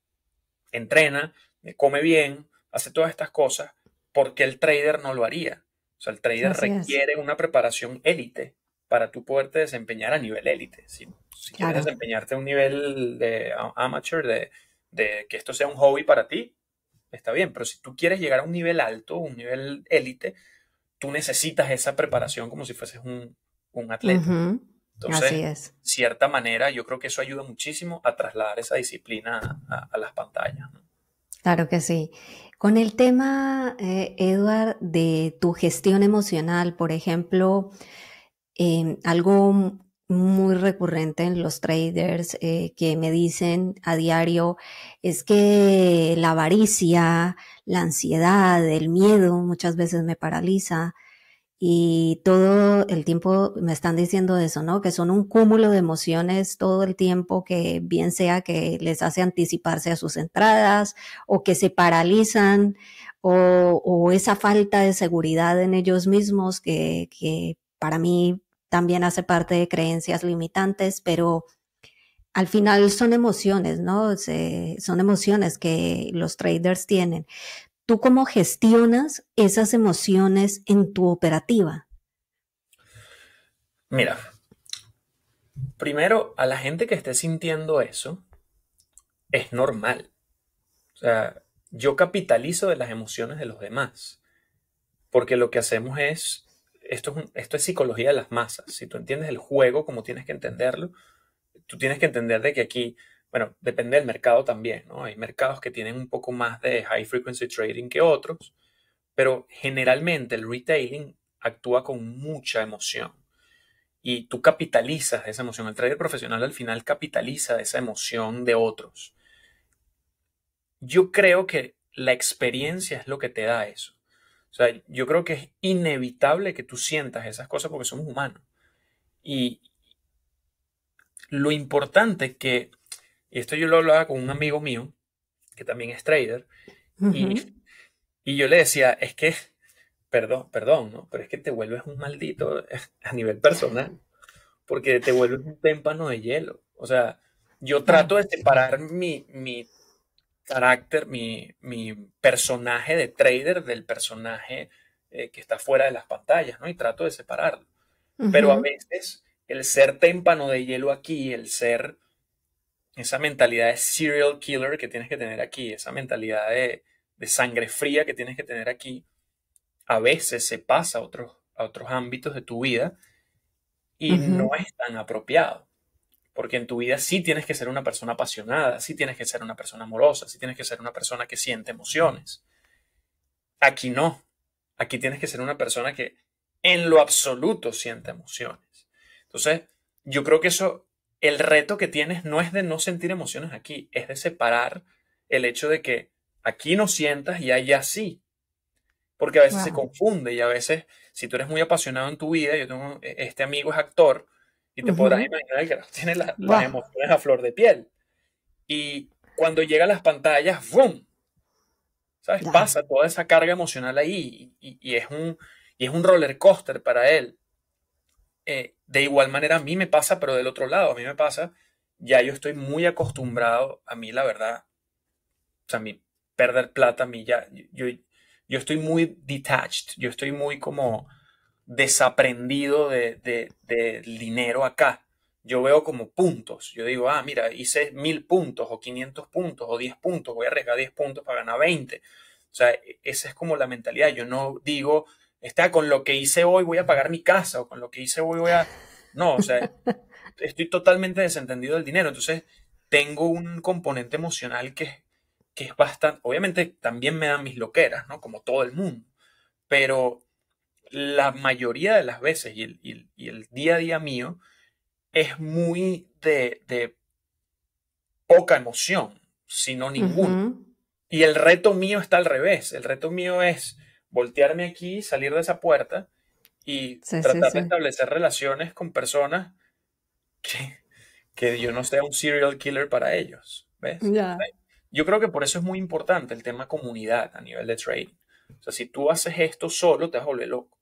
entrena, come bien, hace todas estas cosas, ¿por qué el trader no lo haría? O sea, el trader requiere una preparación élite para tú poderte desempeñar a nivel élite. Si, quieres desempeñarte a un nivel de amateur, de que esto sea un hobby para ti, está bien, pero si tú quieres llegar a un nivel alto, un nivel élite, tú necesitas esa preparación como si fueses un, atleta. Entonces, cierta manera, yo creo que eso ayuda muchísimo a trasladar esa disciplina a, las pantallas. Claro que sí. Con el tema, eh, de tu gestión emocional, por ejemplo, em, algo muy recurrente en los traders eh, que me dicen a diario es que la avaricia, la ansiedad, el miedo muchas veces me paraliza y todo el tiempo me están diciendo eso, ¿no? Que son un cúmulo de emociones todo el tiempo que bien sea que les hace anticiparse a sus entradas o que se paralizan o, esa falta de seguridad en ellos mismos que para mí también hace parte de creencias limitantes, pero al final son emociones, ¿no? son emociones que los traders tienen. ¿Tú cómo gestionas esas emociones en tu operativa? Mira, primero, a la gente que esté sintiendo eso, es normal. O sea, yo capitalizo de las emociones de los demás, porque lo que hacemos es esto es, psicología de las masas. Si tú entiendes el juego como tienes que entenderlo, tú tienes que entender de que aquí, bueno, depende del mercado también, ¿no? Hay mercados que tienen un poco más de high frequency trading que otros, pero generalmente el retailing actúa con mucha emoción y tú capitalizas esa emoción. El trader profesional al final capitaliza esa emoción de otros. Yo creo que la experiencia es lo que te da eso. O sea, yo creo que es inevitable que tú sientas esas cosas porque somos humanos. Y lo importante es que, y esto yo lo hablaba con un amigo mío, que también es trader, y, yo le decía, es que, perdón, perdón, ¿no? Pero es que te vuelves un maldito *laughs* a nivel personal, porque te vuelves un témpano de hielo. O sea, yo trato de separar mi carácter, mi, mi personaje de trader del personaje eh, que está fuera de las pantallas, ¿no? Y trato de separarlo. Pero a veces el ser témpano de hielo aquí, el ser esa mentalidad de serial killer que tienes que tener aquí, esa mentalidad de, sangre fría que tienes que tener aquí, a veces se pasa a otros, a otros ámbitos de tu vida y no es tan apropiado. Porque en tu vida sí tienes que ser una persona apasionada, sí tienes que ser una persona amorosa, sí tienes que ser una persona que siente emociones. Aquí no. Aquí tienes que ser una persona que en lo absoluto siente emociones. Entonces, yo creo que eso, el reto que tienes no es de no sentir emociones aquí, es de separar el hecho de que aquí no sientas y allá sí. Porque a veces se confunde y a veces, si tú eres muy apasionado en tu vida, yo tengo, e, este amigo es actor, y te podrás imaginar que tiene la, las emociones a flor de piel. Y cuando llegan las pantallas, ¡boom! ¿Sabes? Pasa toda esa carga emocional ahí y, es, un, y es un roller coaster para él. Eh, de igual manera a mí me pasa, pero del otro lado, a mí me pasa, ya yo estoy muy acostumbrado, a mí la verdad, o sea, a mí perder plata, a mí ya, yo, yo estoy muy detached, yo estoy muy como desaprendido de, dinero acá. Yo veo como puntos. Yo digo, ah, mira, hice mil puntos o quinientos puntos o diez puntos, voy a arriesgar diez puntos para ganar veinte. O sea, e, esa es como la mentalidad. Yo no digo, está con lo que hice hoy voy a pagar mi casa o con lo que hice hoy voy a... *laughs* No, o sea, estoy totalmente desentendido del dinero. Entonces, tengo un componente emocional que, que es bastante... Obviamente también me dan mis loqueras, ¿no? Como todo el mundo. Pero la mayoría de las veces y el, día a día mío es muy de, poca emoción, no ninguna. Y el reto mío está al revés. El reto mío es voltearme aquí, salir de esa puerta y tratar de establecer relaciones con personas que, yo no sea un serial killer para ellos. ¿Ves? Yo creo que por eso es muy importante el tema comunidad a nivel de trading. O sea, si tú haces esto solo, te vas a volver loco.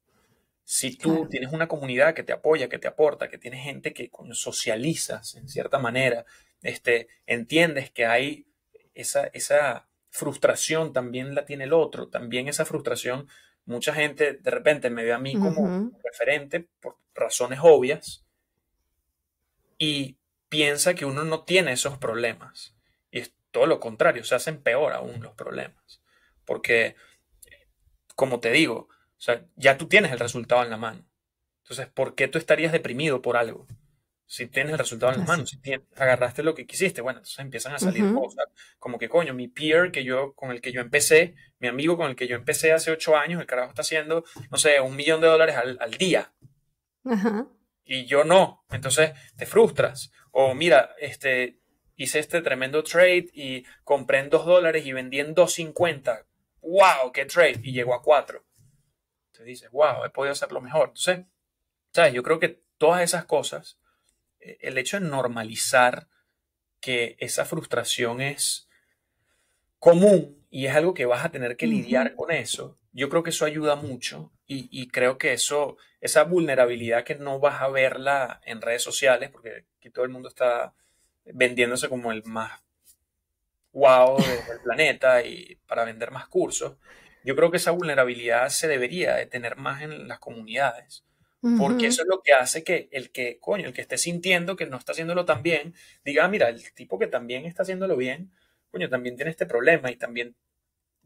Si tú tienes una comunidad que te apoya, que te aporta, que tiene gente que socializas en cierta manera, este, entiendes que hay esa, frustración también la tiene el otro, también esa frustración, mucha gente de repente me ve a mí como referente por razones obvias y piensa que uno no tiene esos problemas. Y es todo lo contrario, se hacen peor aún los problemas. Porque, como te digo, o sea, ya tú tienes el resultado en la mano. Entonces, ¿por qué tú estarías deprimido por algo? Si tienes el resultado en las manos, si agarraste lo que quisiste, bueno, entonces empiezan a salir cosas. Como que, coño, mi peer que yo, con el que yo empecé, mi amigo con el que yo empecé hace ocho años, el carajo está haciendo, no sé, un millón de dólares al, día. Y yo no. Entonces te frustras. O mira, este, hice este tremendo trade y compré en dos dólares y vendí en 2.50. ¡Wow! ¡Qué trade! Y llegó a cuatro dices, wow, he podido hacerlo mejor. Entonces, ¿sabes? Yo creo que todas esas cosas, eh, el hecho de normalizar que esa frustración es común y es algo que vas a tener que lidiar con eso, yo creo que eso ayuda mucho y, creo que eso, esa vulnerabilidad que no vas a verla en redes sociales, porque aquí todo el mundo está vendiéndose como el más wow del planeta y para vender más cursos, yo creo que esa vulnerabilidad se debería de tener más en las comunidades, porque eso es lo que hace que el que, coño, el que esté sintiendo que no está haciéndolo tan bien, diga, ah, mira, el tipo que también está haciéndolo bien, coño, también tiene este problema y también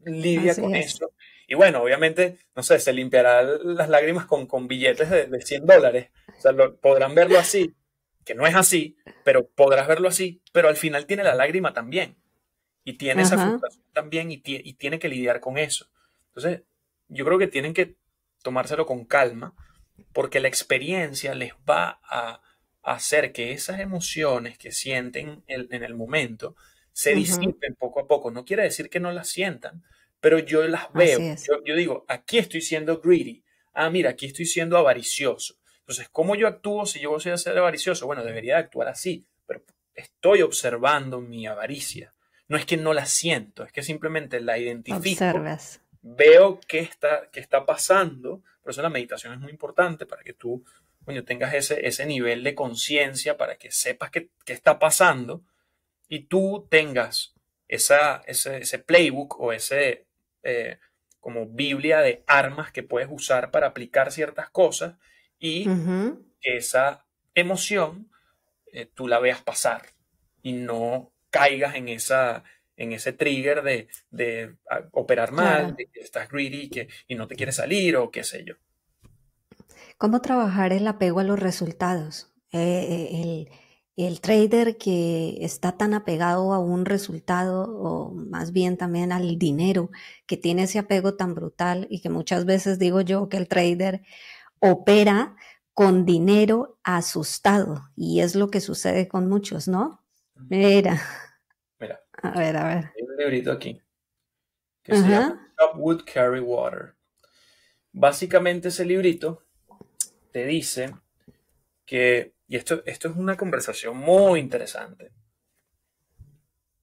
lidia con eso. Y bueno, obviamente, no sé, se limpiará las lágrimas con, con billetes de, de 100 dólares. O sea, podrán verlo así, que no es así, pero podrás verlo así, pero al final tiene la lágrima también. Y tiene esa frustración también y, y, tiene que lidiar con eso. Entonces, yo creo que tienen que tomárselo con calma, porque la experiencia les va a hacer que esas emociones que sienten en el momento se disipen poco a poco. No quiere decir que no las sientan, pero yo las veo. Yo, digo, aquí estoy siendo greedy. Ah, mira, aquí estoy siendo avaricioso. Entonces, ¿cómo yo actúo si yo voy a ser avaricioso? Bueno, debería actuar así, pero estoy observando mi avaricia. No es que no la siento, es que simplemente la identifico. Observas veo qué está, está pasando. Por eso la meditación es muy importante para que tú tengas ese, ese nivel de conciencia, para que sepas qué, está pasando y tú tengas esa, ese, playbook o ese eh, como biblia de armas que puedes usar para aplicar ciertas cosas y esa emoción eh, tú la veas pasar y no caigas en esa, en ese trigger de, ah, operar mal, de que estás greedy que, y no te quieres salir o qué sé yo. ¿Cómo trabajar el apego a los resultados? Eh, eh, el, el, trader que está tan apegado a un resultado o más bien también al dinero, que tiene ese apego tan brutal y que muchas veces digo yo que el trader opera con dinero asustado y es lo que sucede con muchos, ¿no? Mira, *laughs* A ver, a ver. Hay un librito aquí que se llama Carry Water. Básicamente ese librito te dice que, y esto, esto es una conversación muy interesante,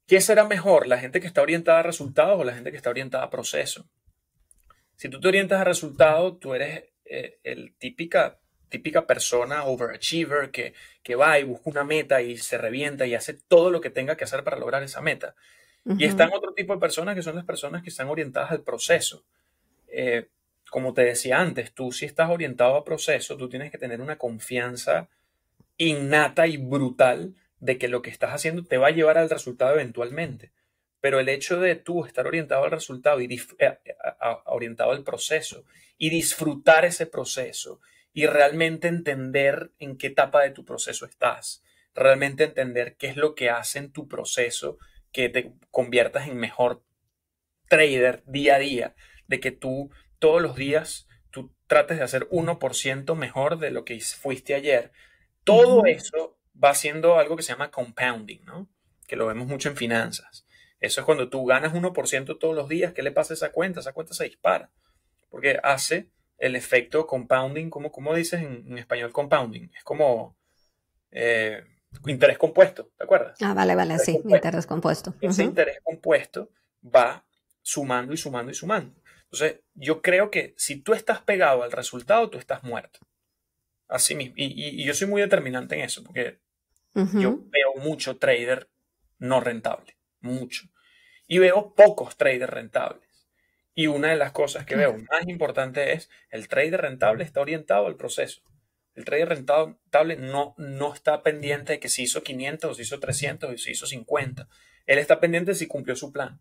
¿qué será mejor? ¿La gente que está orientada a resultados o la gente que está orientada a proceso? Si tú te orientas a resultados, tú eres eh, el típica típica persona overachiever que, que va y busca una meta y se revienta y hace todo lo que tenga que hacer para lograr esa meta. Y están otro tipo de personas que son las personas que están orientadas al proceso. Eh, como te decía antes, tú si estás orientado a proceso, tú tienes que tener una confianza innata y brutal de que lo que estás haciendo te va a llevar al resultado eventualmente. Pero el hecho de tú estar orientado al resultado y eh, eh, orientado al proceso y disfrutar ese proceso y realmente entender en qué etapa de tu proceso estás, realmente entender qué es lo que hace en tu proceso que te conviertas en mejor trader día a día, de que tú todos los días tú trates de hacer 1% mejor de lo que fuiste ayer. Todo eso va siendo algo que se llama compounding, ¿no? Que lo vemos mucho en finanzas. Eso es cuando tú ganas 1% todos los días, ¿qué le pasa a esa cuenta? Esa cuenta se dispara, porque hace el efecto compounding, como dices en, español compounding? Es como eh, interés compuesto, ¿te acuerdas? Ah, vale, vale, sí, interés compuesto. Ese interés compuesto va sumando y sumando y sumando. Entonces, yo creo que si tú estás pegado al resultado, tú estás muerto. Así mismo. Y, yo soy muy determinante en eso, porque yo veo mucho trader no rentable, mucho. Y veo pocos traders rentables. Y una de las cosas que veo más importante es el trader rentable está orientado al proceso. El trader rentable no, no está pendiente de que si hizo 500 o si hizo 300 o si hizo 50. Él está pendiente de si cumplió su plan.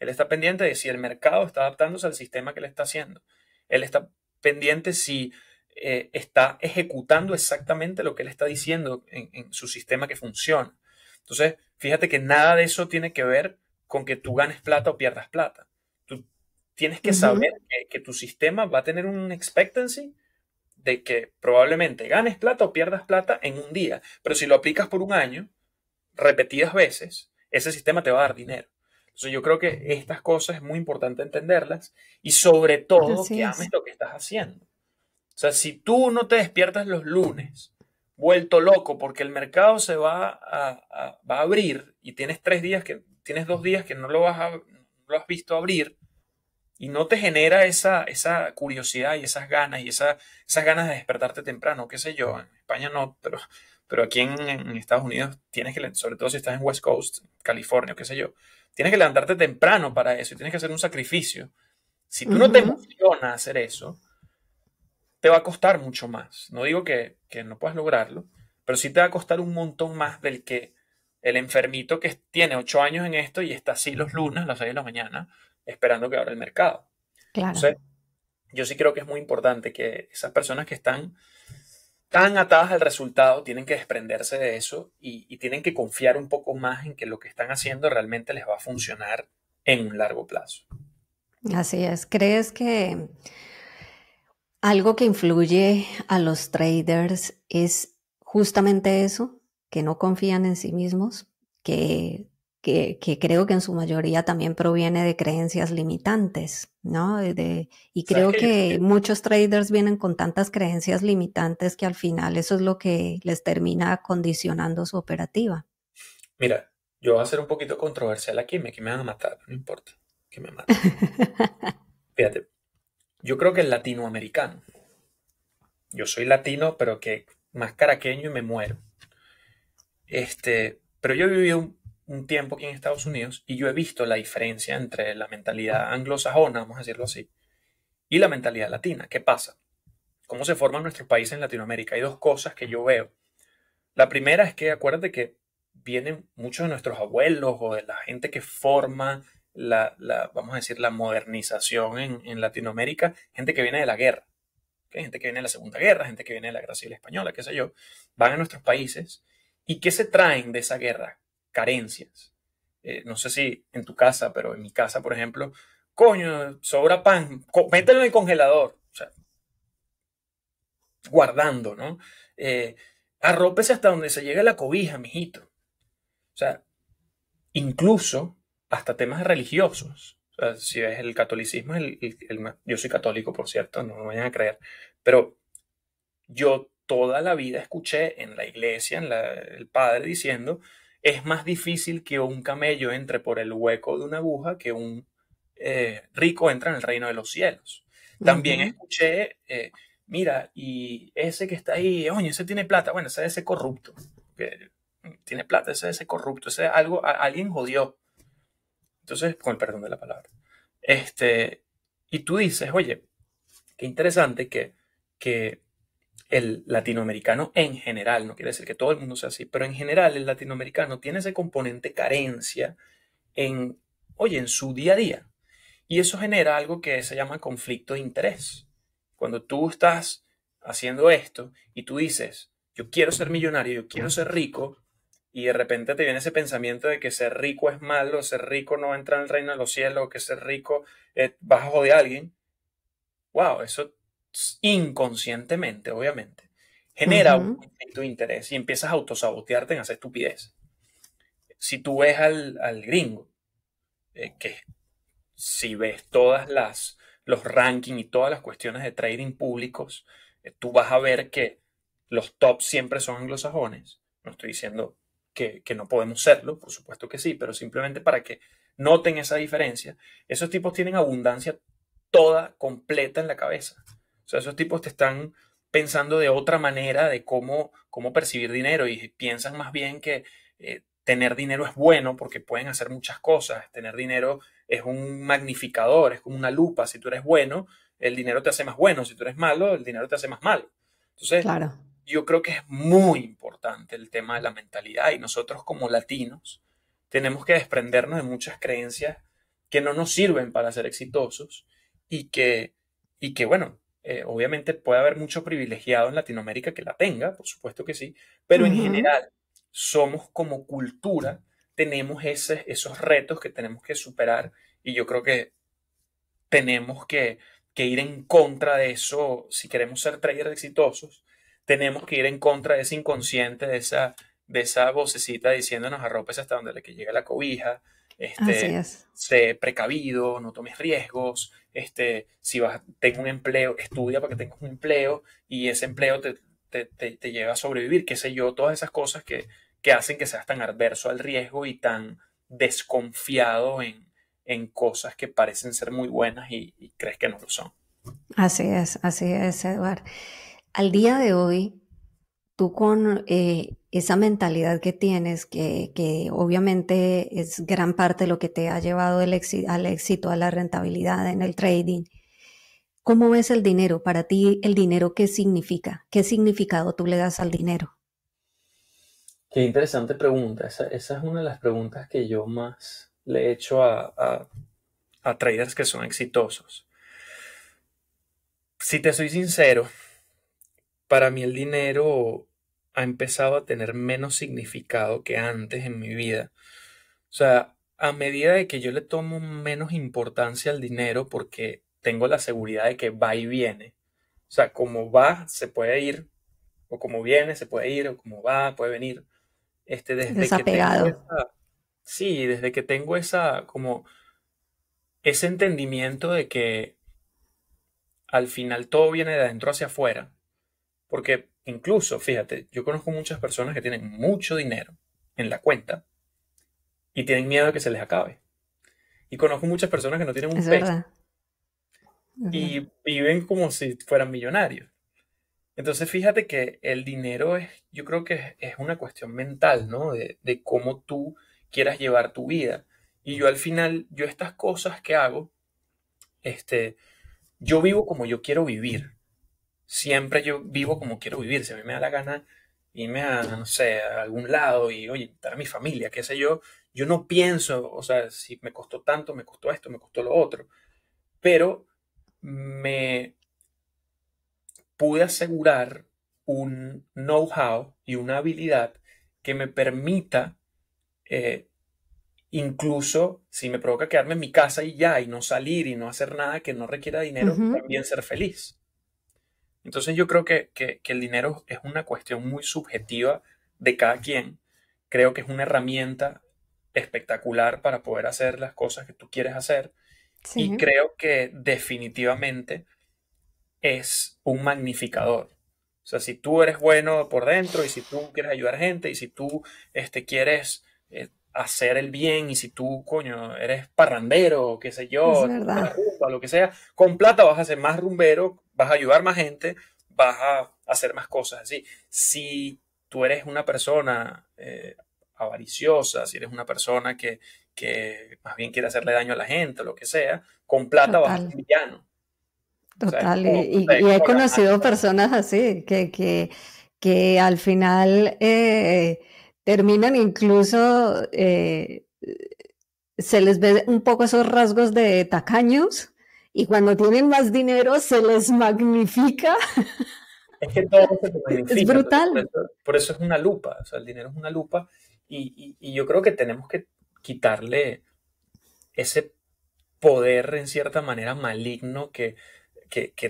Él está pendiente de si el mercado está adaptándose al sistema que le está haciendo. Él está pendiente si eh, está ejecutando exactamente lo que él está diciendo en su sistema que funciona. Entonces, fíjate que nada de eso tiene que ver con que tú ganes plata o pierdas plata tienes que saber que, tu sistema va a tener un expectancy de que probablemente ganes plata o pierdas plata en un día. Pero si lo aplicas por un año, repetidas veces, ese sistema te va a dar dinero. Entonces yo creo que estas cosas es muy importante entenderlas y sobre todo que ames lo que estás haciendo. O sea, si tú no te despiertas los lunes vuelto loco porque el mercado se va a, abrir y tienes tres días que tienes dos días que no lo has visto abrir, y no te genera esa, esa curiosidad y esas ganas y esa, esas ganas de despertarte temprano, qué sé yo. En España no, pero, pero aquí en, Estados Unidos tienes que, sobre todo si estás en West Coast, California, qué sé yo, tienes que levantarte temprano para eso y tienes que hacer un sacrificio. Si tú no te a hacer eso, te va a costar mucho más. No digo que, que no puedas lograrlo, pero sí te va a costar un montón más del que el enfermito que tiene ocho años en esto y está así los lunes las 6 de la mañana esperando que abra el mercado. Claro. Entonces, yo sí creo que es muy importante que esas personas que están tan atadas al resultado tienen que desprenderse de eso y, y, tienen que confiar un poco más en que lo que están haciendo realmente les va a funcionar en un largo plazo. Así es. ¿Crees que algo que influye a los traders es justamente eso? Que no confían en sí mismos, que que, creo que en su mayoría también proviene de creencias limitantes, ¿no? y creo que, muchos traders vienen con tantas creencias limitantes que al final eso es lo que les termina condicionando su operativa. Mira, yo voy a ser un poquito controversial aquí, me, que me van a matar, no importa, que me maten. *laughs* Fíjate, yo creo que el latinoamericano, yo soy latino, pero que más caraqueño y me muero. Este, pero yo viví un un tiempo aquí en Estados Unidos y yo he visto la diferencia entre la mentalidad anglosajona, vamos a decirlo así, y la mentalidad latina. ¿Qué pasa? ¿Cómo se forman nuestros países en Latinoamérica? Hay dos cosas que yo veo. La primera es que acuérdate que vienen muchos de nuestros abuelos o de la gente que forma la, vamos a decir, la modernización en, Latinoamérica, gente que viene de la guerra, gente que viene de la Segunda Guerra, gente que viene de la Guerra Civil Española, qué sé yo, van a nuestros países y qué se traen de esa guerra, carencias. Eh, no sé si en tu casa, pero en mi casa, por ejemplo, coño, sobra pan, mételo en el congelador, o sea, guardando, ¿no? Eh, arrópese hasta donde se llegue la cobija, mijito. O sea, incluso hasta temas religiosos. O sea, si es el catolicismo, yo soy católico, por cierto, no me vayan a creer, pero yo toda la vida escuché en la iglesia, en el padre diciendo, es más difícil que un camello entre por el hueco de una aguja que un eh, rico entre en el reino de los cielos. También escuché, eh, mira, y ese que está ahí, oye, ese tiene plata, bueno, ese es ese corrupto, que tiene plata, ese es ese corrupto, ese es algo, alguien jodió. Entonces, con el perdón de la palabra. Este, y tú dices, oye, qué interesante que, que el latinoamericano en general, no quiere decir que todo el mundo sea así, pero en general el latinoamericano tiene ese componente carencia en, oye, en su día a día. Y eso genera algo que se llama conflicto de interés. Cuando tú estás haciendo esto y tú dices, yo quiero ser millonario, yo quiero ser rico, y de repente te viene ese pensamiento de que ser rico es malo, ser rico no entra en el reino de los cielos, que ser rico es eh, vas a joder a alguien. Wow, eso inconscientemente, obviamente, genera un interés y empiezas a autosabotearte en hacer estupidez. Si tú ves al, al gringo, eh, que si ves todas las los rankings y todas las cuestiones de trading públicos, eh, tú vas a ver que los tops siempre son anglosajones. No estoy diciendo que, que no podemos serlo, por supuesto que sí, pero simplemente para que noten esa diferencia, esos tipos tienen abundancia toda completa en la cabeza sea, esos tipos te están pensando de otra manera de cómo, cómo percibir dinero y piensan más bien que eh, tener dinero es bueno porque pueden hacer muchas cosas. Tener dinero es un magnificador, es como una lupa. Si tú eres bueno, el dinero te hace más bueno. Si tú eres malo, el dinero te hace más mal. Entonces, yo creo que es muy importante el tema de la mentalidad y nosotros como latinos tenemos que desprendernos de muchas creencias que no nos sirven para ser exitosos y que, y que bueno, eh, obviamente puede haber mucho privilegiado en Latinoamérica que la tenga, por supuesto que sí, pero en general somos como cultura, tenemos ese, esos retos que tenemos que superar y yo creo que tenemos que, ir en contra de eso si queremos ser traders exitosos tenemos que ir en contra de ese inconsciente, de esa, de esa vocecita diciéndonos a arropes hasta donde le que llega la cobija, este, es. sé precavido, no tomes riesgos, este, si vas, tengo un empleo, estudia para que tengas un empleo y ese empleo te, lleva a sobrevivir, qué sé yo, todas esas cosas que, que hacen que seas tan adverso al riesgo y tan desconfiado en, en cosas que parecen ser muy buenas y, y, crees que no lo son. Así es, así es, Eduard. Al día de hoy, tú con eh, esa mentalidad que tienes, que, obviamente es gran parte de lo que te ha llevado al éxito, a la rentabilidad en el trading, ¿cómo ves el dinero? Para ti, ¿el dinero qué significa? ¿Qué significado tú le das al dinero? Qué interesante pregunta. Esa, es una de las preguntas que yo más le he hecho a, a, a traders que son exitosos. Si te soy sincero, para mí el dinero ha empezado a tener menos significado que antes en mi vida. O sea, a medida de que yo le tomo menos importancia al dinero porque tengo la seguridad de que va y viene. O sea, como va, se puede ir, o como viene, se puede ir, o como va, puede venir. Este, desde Desapegado. Que sí, desde que tengo esa, como, ese entendimiento de que al final todo viene de adentro hacia afuera. Porque Incluso, fíjate, yo conozco muchas personas que tienen mucho dinero en la cuenta y tienen miedo de que se les acabe. Y conozco muchas personas que no tienen un peso y viven como si fueran millonarios. Entonces, fíjate que el dinero es, yo creo que es, una cuestión mental, ¿no? De, cómo tú quieras llevar tu vida. Y yo al final, yo estas cosas que hago, este, yo vivo como yo quiero vivir siempre yo vivo como quiero vivir. Si a mí me da la gana irme a, no sé, a algún lado y, oye, estar a mi familia, qué sé yo, yo no pienso, o sea, si me costó tanto, me costó esto, me costó lo otro. Pero me pude asegurar un know-how y una habilidad que me permita, eh, incluso si me provoca quedarme en mi casa y ya, y no salir y no hacer nada que no requiera dinero, también ser feliz. Entonces yo creo que, el dinero es una cuestión muy subjetiva de cada quien. Creo que es una herramienta espectacular para poder hacer las cosas que tú quieres hacer. Y creo que definitivamente es un magnificador. O sea, si tú eres bueno por dentro y si tú quieres ayudar gente y si tú este, quieres eh, hacer el bien y si tú, coño, eres parrandero, qué sé yo, lo que sea, con plata vas a ser más rumbero, vas a ayudar más gente, vas a hacer más cosas así. Si tú eres una persona eh, avariciosa, si eres una persona que, más bien quiere hacerle daño a la gente, lo que sea, con plata vas a ser villano. Total, y, he conocido personas así, que, que, al final... Eh, terminan incluso, eh, se les ve un poco esos rasgos de tacaños y cuando tienen más dinero se les magnifica. *laughs* Es que todo se *laughs* magnifica. Es brutal. Por eso, es una lupa, o sea, el dinero es una lupa y, yo creo que tenemos que quitarle ese poder en cierta manera maligno que,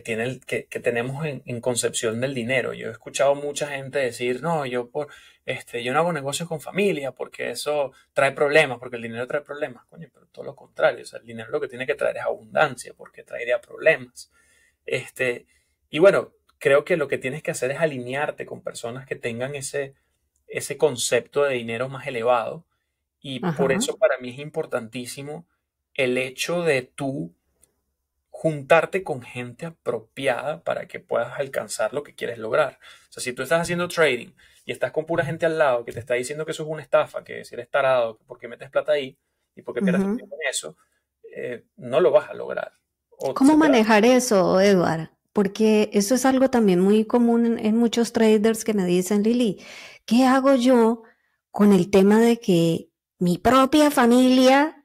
tiene el, que, tenemos en, en, concepción del dinero. Yo he escuchado mucha gente decir, no, yo por este, yo no hago negocios con familia porque eso trae problemas, porque el dinero trae problemas. Coño, pero todo lo contrario. O sea, el dinero lo que tiene que traer es abundancia porque traería problemas. Este, y bueno, creo que lo que tienes que hacer es alinearte con personas que tengan ese, concepto de dinero más elevado. Y por eso para mí es importantísimo el hecho de tú juntarte con gente apropiada para que puedas alcanzar lo que quieres lograr. O sea, si tú estás haciendo trading y estás con pura gente al lado que te está diciendo que eso es una estafa, que si eres tarado, que por qué metes plata ahí y por qué pierdes tiempo en eso, eh, no lo vas a lograr. ¿Cómo manejar eso, Eduard? Porque eso es algo también muy común en muchos traders que me dicen, Lili, ¿qué hago yo con el tema de que mi propia familia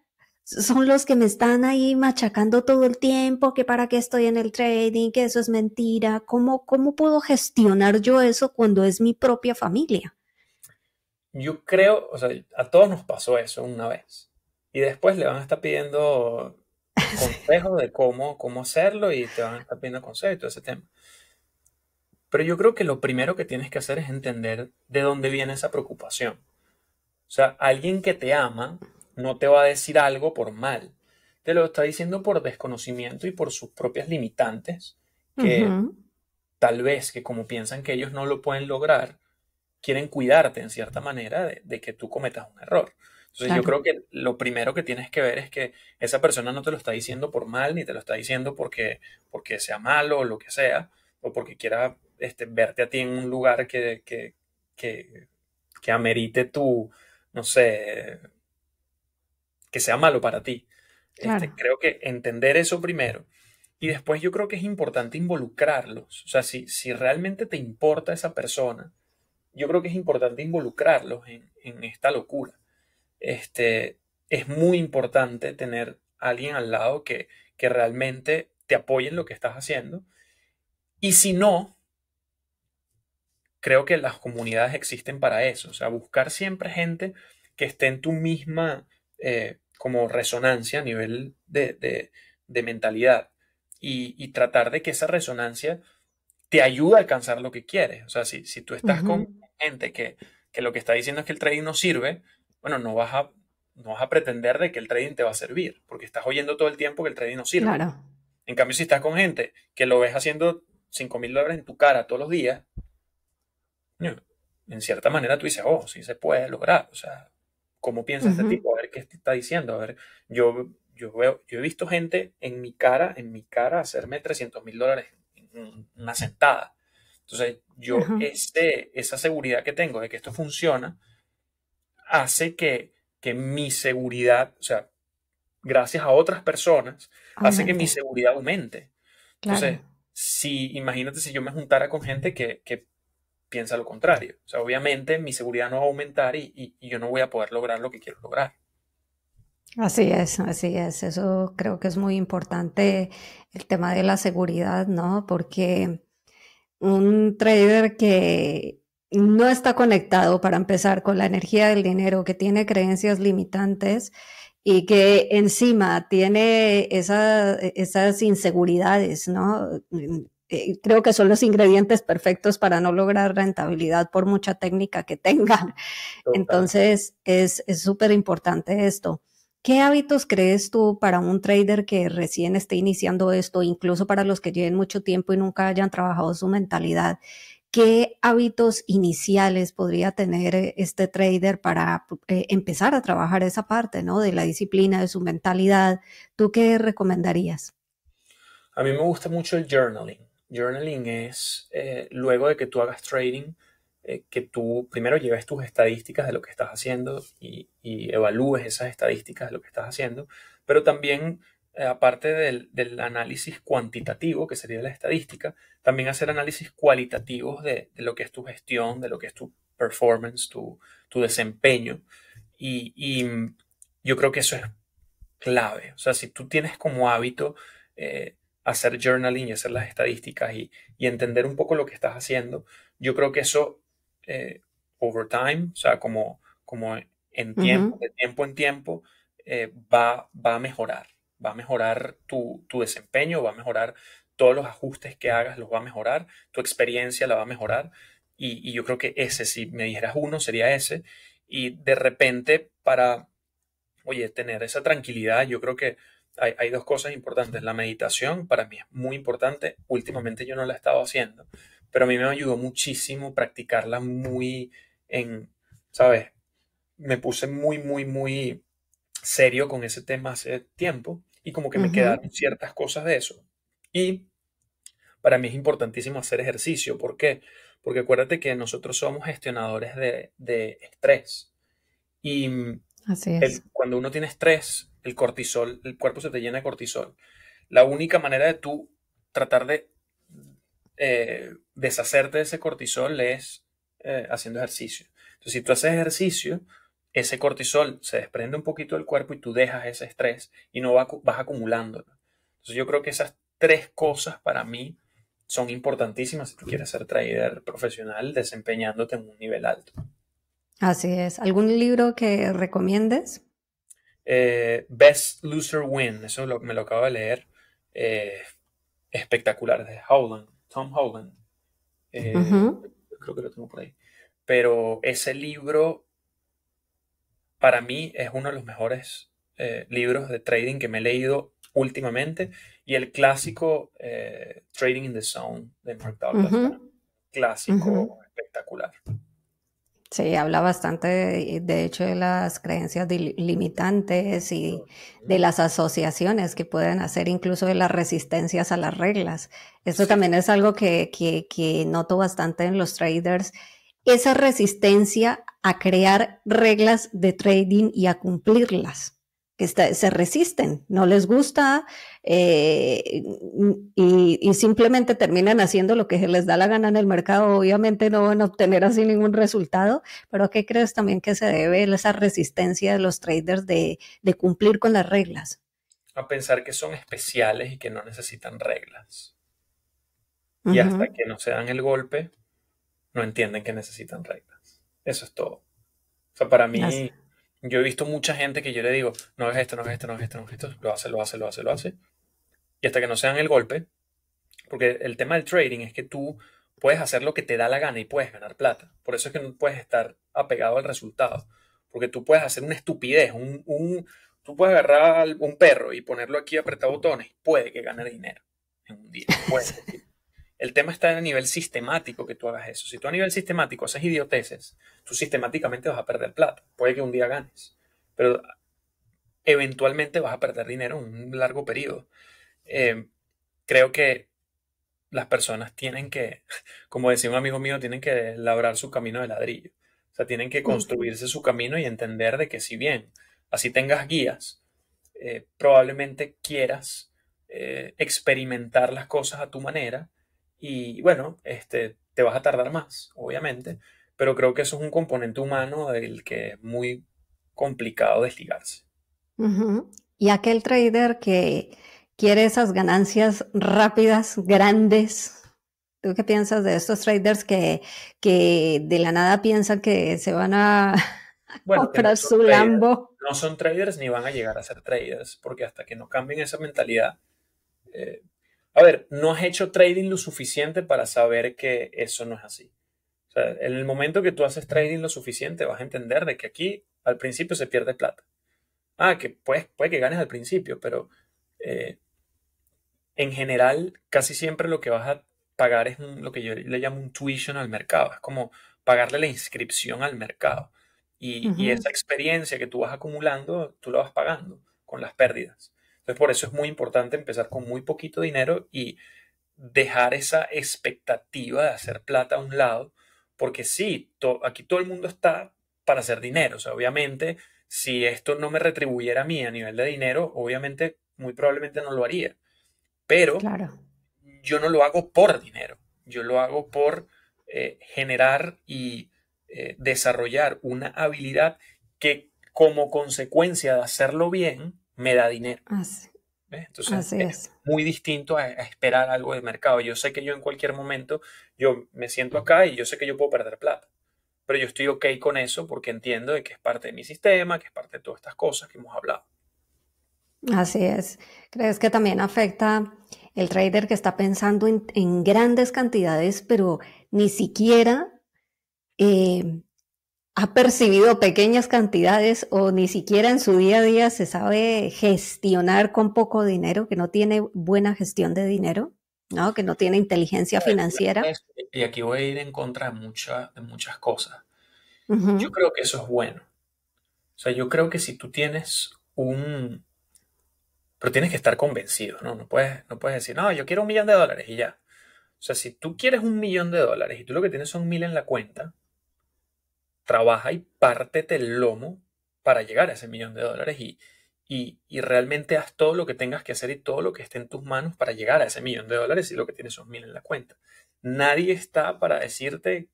son los que me están ahí machacando todo el tiempo, que para qué estoy en el trading, que eso es mentira. ¿Cómo, cómo puedo gestionar yo eso cuando es mi propia familia? Yo creo, o sea, a todos nos pasó eso una vez. Y después le van a estar pidiendo *laughs* consejos de cómo, cómo hacerlo y te van a estar pidiendo consejos y todo ese tema. Pero yo creo que lo primero que tienes que hacer es entender de dónde viene esa preocupación. O sea, alguien que te ama no te va a decir algo por mal. Te lo está diciendo por desconocimiento y por sus propias limitantes, que tal vez que como piensan que ellos no lo pueden lograr, quieren cuidarte en cierta manera de, que tú cometas un error. Entonces yo creo que lo primero que tienes que ver es que esa persona no te lo está diciendo por mal, ni te lo está diciendo porque, porque sea malo o lo que sea, o porque quiera este, verte a ti en un lugar que, que, que, que amerite tu, no sé, que sea malo para ti. Este, creo que entender eso primero. Y después yo creo que es importante involucrarlos. O sea, si, si realmente te importa esa persona, yo creo que es importante involucrarlos en, esta locura. Este, es muy importante tener alguien al lado que, realmente te apoye en lo que estás haciendo. Y si no, creo que las comunidades existen para eso. O sea, buscar siempre gente que esté en tu misma eh, como resonancia a nivel de, de, mentalidad y, tratar de que esa resonancia te ayude a alcanzar lo que quieres. O sea, si, si tú estás con gente que, lo que está diciendo es que el trading no sirve, bueno, no vas, a, no vas a pretender de que el trading te va a servir, porque estás oyendo todo el tiempo que el trading no sirve. En cambio, si estás con gente que lo ves haciendo 5 mil dólares en tu cara todos los días, en cierta manera tú dices, oh, sí se puede lograr. O sea, cómo piensa este tipo, a ver qué está diciendo, a ver, yo, yo, veo, yo he visto gente en mi cara, en mi cara, hacerme 300 mil dólares en una sentada. Entonces, yo, este, esa seguridad que tengo de que esto funciona, hace que, que mi seguridad, o sea, gracias a otras personas, hace que mi seguridad aumente. Entonces, si, imagínate si yo me juntara con gente que, que piensa lo contrario. O sea, obviamente mi seguridad no va a aumentar y, yo no voy a poder lograr lo que quiero lograr. Así es, así es. Eso creo que es muy importante el tema de la seguridad, ¿no? Porque un trader que no está conectado para empezar con la energía del dinero, que tiene creencias limitantes y que encima tiene esas inseguridades, ¿no? Eh, creo que son los ingredientes perfectos para no lograr rentabilidad por mucha técnica que tengan. Entonces, es súper importante esto. ¿Qué hábitos crees tú para un trader que recién esté iniciando esto, incluso para los que lleven mucho tiempo y nunca hayan trabajado su mentalidad? ¿Qué hábitos iniciales podría tener eh, este trader para eh, empezar a trabajar esa parte ¿no? de la disciplina, de su mentalidad? ¿Tú qué recomendarías? A mí me gusta mucho el journaling. Journaling es eh, luego de que tú hagas trading, eh, que tú primero lleves tus estadísticas de lo que estás haciendo y, evalúes esas estadísticas de lo que estás haciendo, pero también, eh, aparte del, análisis cuantitativo, que sería la estadística, también hacer análisis cualitativos de, lo que es tu gestión, de lo que es tu performance, tu, desempeño. Y, y, yo creo que eso es clave. O sea, si tú tienes como hábito eh, hacer journaling y hacer las estadísticas y, entender un poco lo que estás haciendo, yo creo que eso, eh, over time, o sea, como, como en tiempo, de tiempo en tiempo, eh, va, va a mejorar. Va a mejorar tu, desempeño, va a mejorar todos los ajustes que hagas, los va a mejorar, tu experiencia la va a mejorar. Y, y, yo creo que ese, si me dijeras uno, sería ese. Y de repente, para, oye, tener esa tranquilidad, yo creo que hay, dos cosas importantes. La meditación para mí es muy importante. Últimamente yo no la he estado haciendo, pero a mí me ayudó muchísimo practicarla muy en, ¿sabes? Me puse muy, muy, muy serio con ese tema hace tiempo y como que me quedaron ciertas cosas de eso. Y para mí es importantísimo hacer ejercicio. ¿Por qué? Porque acuérdate que nosotros somos gestionadores de, de estrés. Y mm, cuando uno tiene estrés, el cortisol, el cuerpo se te llena de cortisol. La única manera de tú tratar de eh, deshacerte de ese cortisol es eh, haciendo ejercicio. Entonces, si tú haces ejercicio, ese cortisol se desprende un poquito del cuerpo y tú dejas ese estrés y no vas acumulándolo. Entonces, yo creo que esas tres cosas para mí son importantísimas si tú quieres ser trader profesional desempeñándote en un nivel alto. Así es. ¿Algún libro que recomiendes? Eh, Best Loser Win, eso me lo acabo de leer. Eh, espectacular, de Howland, Tom Howland. Eh, creo que lo tengo por ahí. Pero ese libro, para mí, es uno de los mejores libros de trading que me he leído últimamente. Y el clásico Trading in the Zone de Mark Douglas. Clásico, espectacular. Se habla bastante, de, hecho, de las creencias limitantes y de las asociaciones que pueden hacer, incluso de las resistencias a las reglas. Eso también es algo que, que noto bastante en los traders, esa resistencia a crear reglas de trading y a cumplirlas que se resisten, no les gusta eh, y, simplemente terminan haciendo lo que se les da la gana en el mercado. Obviamente no van a obtener así ningún resultado, pero ¿a qué crees también que se debe esa resistencia de los traders de, cumplir con las reglas? A pensar que son especiales y que no necesitan reglas. Y hasta que no se dan el golpe, no entienden que necesitan reglas. Eso es todo. O sea, para mí yo he visto mucha gente que yo le digo, no es esto, no es esto, no es esto, no es esto, lo hace, lo hace, lo hace, lo hace. Y hasta que no sean el golpe, porque el tema del trading es que tú puedes hacer lo que te da la gana y puedes ganar plata. Por eso es que no puedes estar apegado al resultado. Porque tú puedes hacer una estupidez, un, un tú puedes agarrar un perro y ponerlo aquí y apretar botones. Puede que gane dinero en un día. Puede, *laughs* El tema está en el nivel sistemático que tú hagas eso. Si tú a nivel sistemático haces idioteses, tú sistemáticamente vas a perder plata. Puede que un día ganes, pero eventualmente vas a perder dinero un largo periodo. Eh, creo que las personas tienen que, *laughs* como decía un amigo mío, tienen que labrar su camino de ladrillo. O sea, tienen que mm. construirse su camino y entender de que si bien así tengas guías, eh, probablemente quieras eh, experimentar las cosas a tu manera y bueno, este, te vas a tardar más, obviamente, pero creo que eso es un componente humano del que es muy complicado desligarse. Y aquel trader que quiere esas ganancias rápidas, grandes, ¿Tú qué piensas de estos traders que, que, de la nada piensan que se van a comprar no su Lambo? No son traders ni van a llegar a ser traders, porque hasta que no cambien esa mentalidad, eh, a ver, no has hecho trading lo suficiente para saber que eso no es así. en el momento que tú haces trading lo suficiente, vas a entender de que aquí al principio se pierde plata. Ah, que pues, puede que ganes al principio, pero eh, en general casi siempre lo que vas a pagar es lo que yo le llamo un tuition al mercado. Es como pagarle la inscripción al mercado. y esa experiencia que tú vas acumulando, tú la vas pagando con las pérdidas. Entonces, por eso es muy importante empezar con muy poquito dinero y dejar esa expectativa de hacer plata a un lado, porque sí, aquí todo el mundo está para hacer dinero. O sea, obviamente, si esto no me retribuyera a mí a nivel de dinero, obviamente, muy probablemente no lo haría. Pero yo no lo hago por dinero, yo lo hago por eh, generar y eh, desarrollar una habilidad que como consecuencia de hacerlo bien, me da dinero. Ah, Así, Entonces es, muy distinto a, esperar algo del mercado. Yo sé que yo en cualquier momento, yo me siento acá y yo sé que yo puedo perder plata. Pero yo estoy ok con eso porque entiendo de que es parte de mi sistema, que es parte de todas estas cosas que hemos hablado. Así es. ¿Crees que también afecta el trader que está pensando en, grandes cantidades, pero ni siquiera eh, ha percibido pequeñas cantidades o ni siquiera en su día a día se sabe gestionar con poco dinero, que no tiene buena gestión de dinero, ¿no? que no tiene inteligencia financiera. Y aquí voy a ir en contra de, de muchas cosas. Yo creo que eso es bueno. O sea, yo creo que si tú tienes un... Pero tienes que estar convencido, ¿no? No puedes, no puedes decir, no, yo quiero un millón de dólares y ya. O sea, si tú quieres un millón de dólares y tú lo que tienes son mil en la cuenta, trabaja y pártete el lomo para llegar a ese millón de dólares y, y, realmente haz todo lo que tengas que hacer y todo lo que esté en tus manos para llegar a ese millón de dólares y lo que tienes son mil en la cuenta. Nadie está para decirte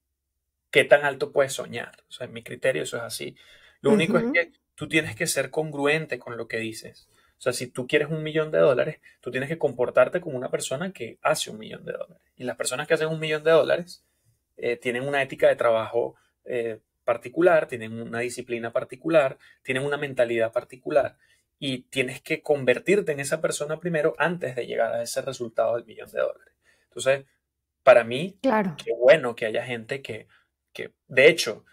qué tan alto puedes soñar. O sea, en mi criterio eso es así. Lo único es que tú tienes que ser congruente con lo que dices. O sea, si tú quieres un millón de dólares, tú tienes que comportarte como una persona que hace un millón de dólares. Y las personas que hacen un millón de dólares eh, tienen una ética de trabajo eh, particular, tienen una disciplina particular, tienen una mentalidad particular y tienes que convertirte en esa persona primero antes de llegar a ese resultado del millón de dólares. Entonces, para mí, claro. qué bueno que haya gente que, que de hecho,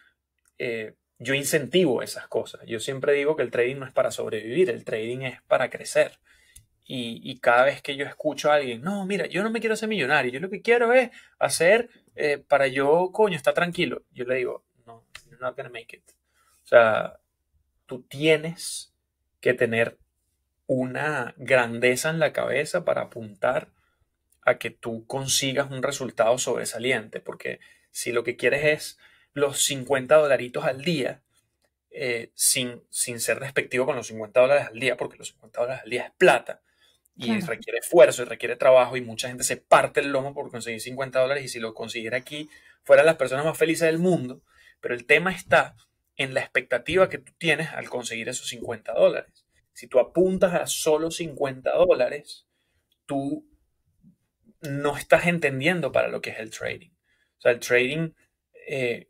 eh, yo incentivo esas cosas. Yo siempre digo que el trading no es para sobrevivir, el trading es para crecer. Y, cada vez que yo escucho a alguien, no, mira, yo no me quiero hacer millonario, yo lo que quiero es hacer eh, para yo, coño, está tranquilo. Yo le digo, not a make it. O sea, tú tienes que tener una grandeza en la cabeza para apuntar a que tú consigas un resultado sobresaliente, porque si lo que quieres es los 50 dolaritos al día, eh, sin, sin ser respectivo con los 50 dólares al día, porque los 50 dólares al día es plata y requiere esfuerzo y requiere trabajo y mucha gente se parte el lomo por conseguir 50 dólares y si lo consiguiera aquí fueran las personas más felices del mundo, pero el tema está en la expectativa que tú tienes al conseguir esos 50 dólares. Si tú apuntas a solo 50 dólares, tú no estás entendiendo para lo que es el trading. O sea, el trading eh,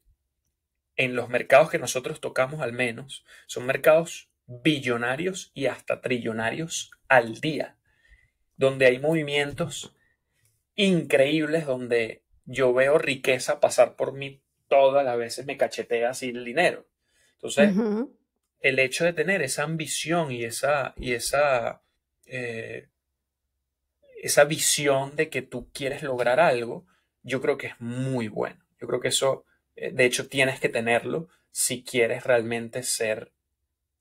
en los mercados que nosotros tocamos al menos son mercados billonarios y hasta trillonarios al día, donde hay movimientos increíbles, donde yo veo riqueza pasar por mí todas las veces me cachetea sin el dinero. Entonces, el hecho de tener esa ambición y esa, y esa, eh, esa visión de que tú quieres lograr algo, yo creo que es muy bueno. Yo creo que eso, eh, de hecho, tienes que tenerlo si quieres realmente ser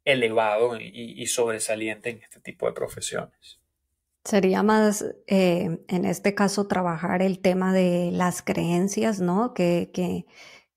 elevado y, sobresaliente en este tipo de profesiones. Sería más, eh, en este caso, trabajar el tema de las creencias, ¿no? Que, que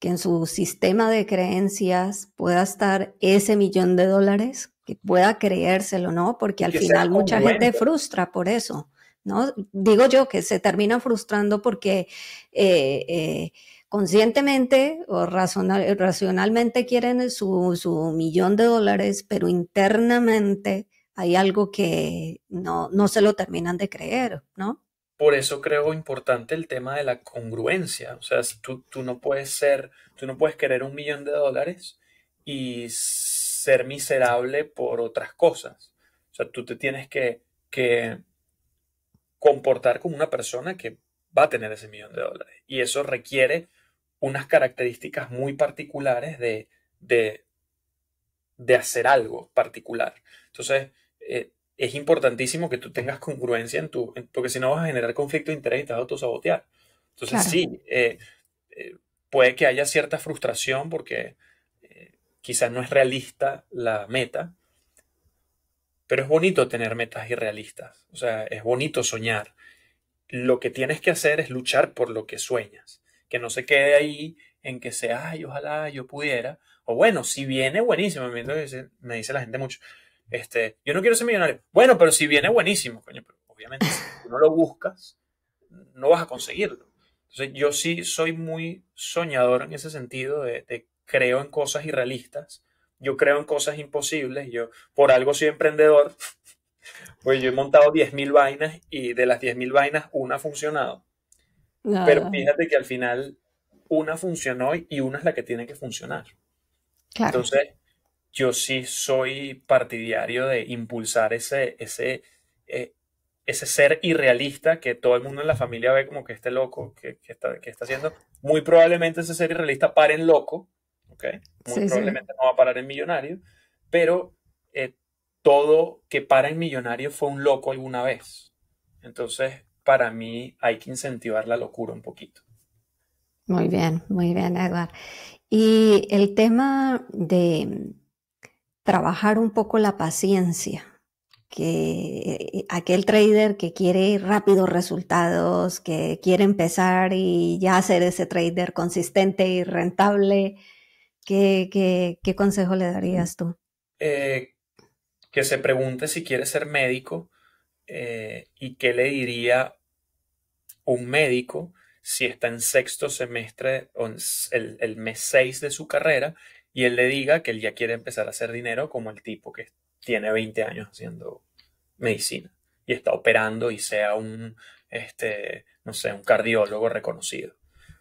que en su sistema de creencias pueda estar ese millón de dólares, que pueda creérselo, ¿no? Porque al final mucha gente frustra por eso, ¿no? Digo yo que se termina frustrando porque eh, eh, conscientemente o racionalmente quieren su, su millón de dólares, pero internamente hay algo que no, no se lo terminan de creer, ¿no? por eso creo importante el tema de la congruencia. O sea, tú, tú, no puedes ser, tú no puedes querer un millón de dólares y ser miserable por otras cosas. O sea, tú te tienes que, comportar como una persona que va a tener ese millón de dólares. Y eso requiere unas características muy particulares de, de, de hacer algo particular. Entonces, eh, es importantísimo que tú tengas congruencia en tu, porque si no vas a generar conflicto de interés y te vas a autosabotear. Entonces sí, eh, eh, puede que haya cierta frustración porque eh, quizás no es realista la meta, pero es bonito tener metas irrealistas, o sea, es bonito soñar. Lo que tienes que hacer es luchar por lo que sueñas, que no se quede ahí en que sea, ay, ojalá yo pudiera, o bueno, si viene, buenísimo, me me dice la gente mucho, este, yo no quiero ser millonario. Bueno, pero si viene buenísimo, coño, obviamente si no lo buscas, no vas a conseguirlo. Entonces, yo sí soy muy soñador en ese sentido, de, creo en cosas irrealistas, yo creo en cosas imposibles, yo por algo soy emprendedor, *laughs* pues yo he montado 10.000 vainas y de las 10.000 vainas una ha funcionado. Pero fíjate que al final una funcionó y una es la que tiene que funcionar. Claro. Entonces, yo sí soy partidario de impulsar ese, ese, eh, ese ser irrealista que todo el mundo en la familia ve como que esté loco que, que está, que está haciendo. Muy probablemente ese ser irrealista pare en loco, ¿ok? Muy probablemente no va a parar en millonario, pero eh, todo que para en millonario fue un loco alguna vez. Entonces, para mí hay que incentivar la locura un poquito. Muy bien, muy bien, Edward. Y el tema de, trabajar un poco la paciencia, que eh, aquel trader que quiere rápidos resultados, que quiere empezar y ya ser ese trader consistente y rentable, ¿qué, consejo le darías tú? Eh, que se pregunte si quiere ser médico eh, y qué le diría un médico si está en sexto semestre, el, el mes 6 de su carrera y él le diga que él ya quiere empezar a hacer dinero como el tipo que tiene 20 años haciendo medicina y está operando y sea un, este, no sé, un cardiólogo reconocido.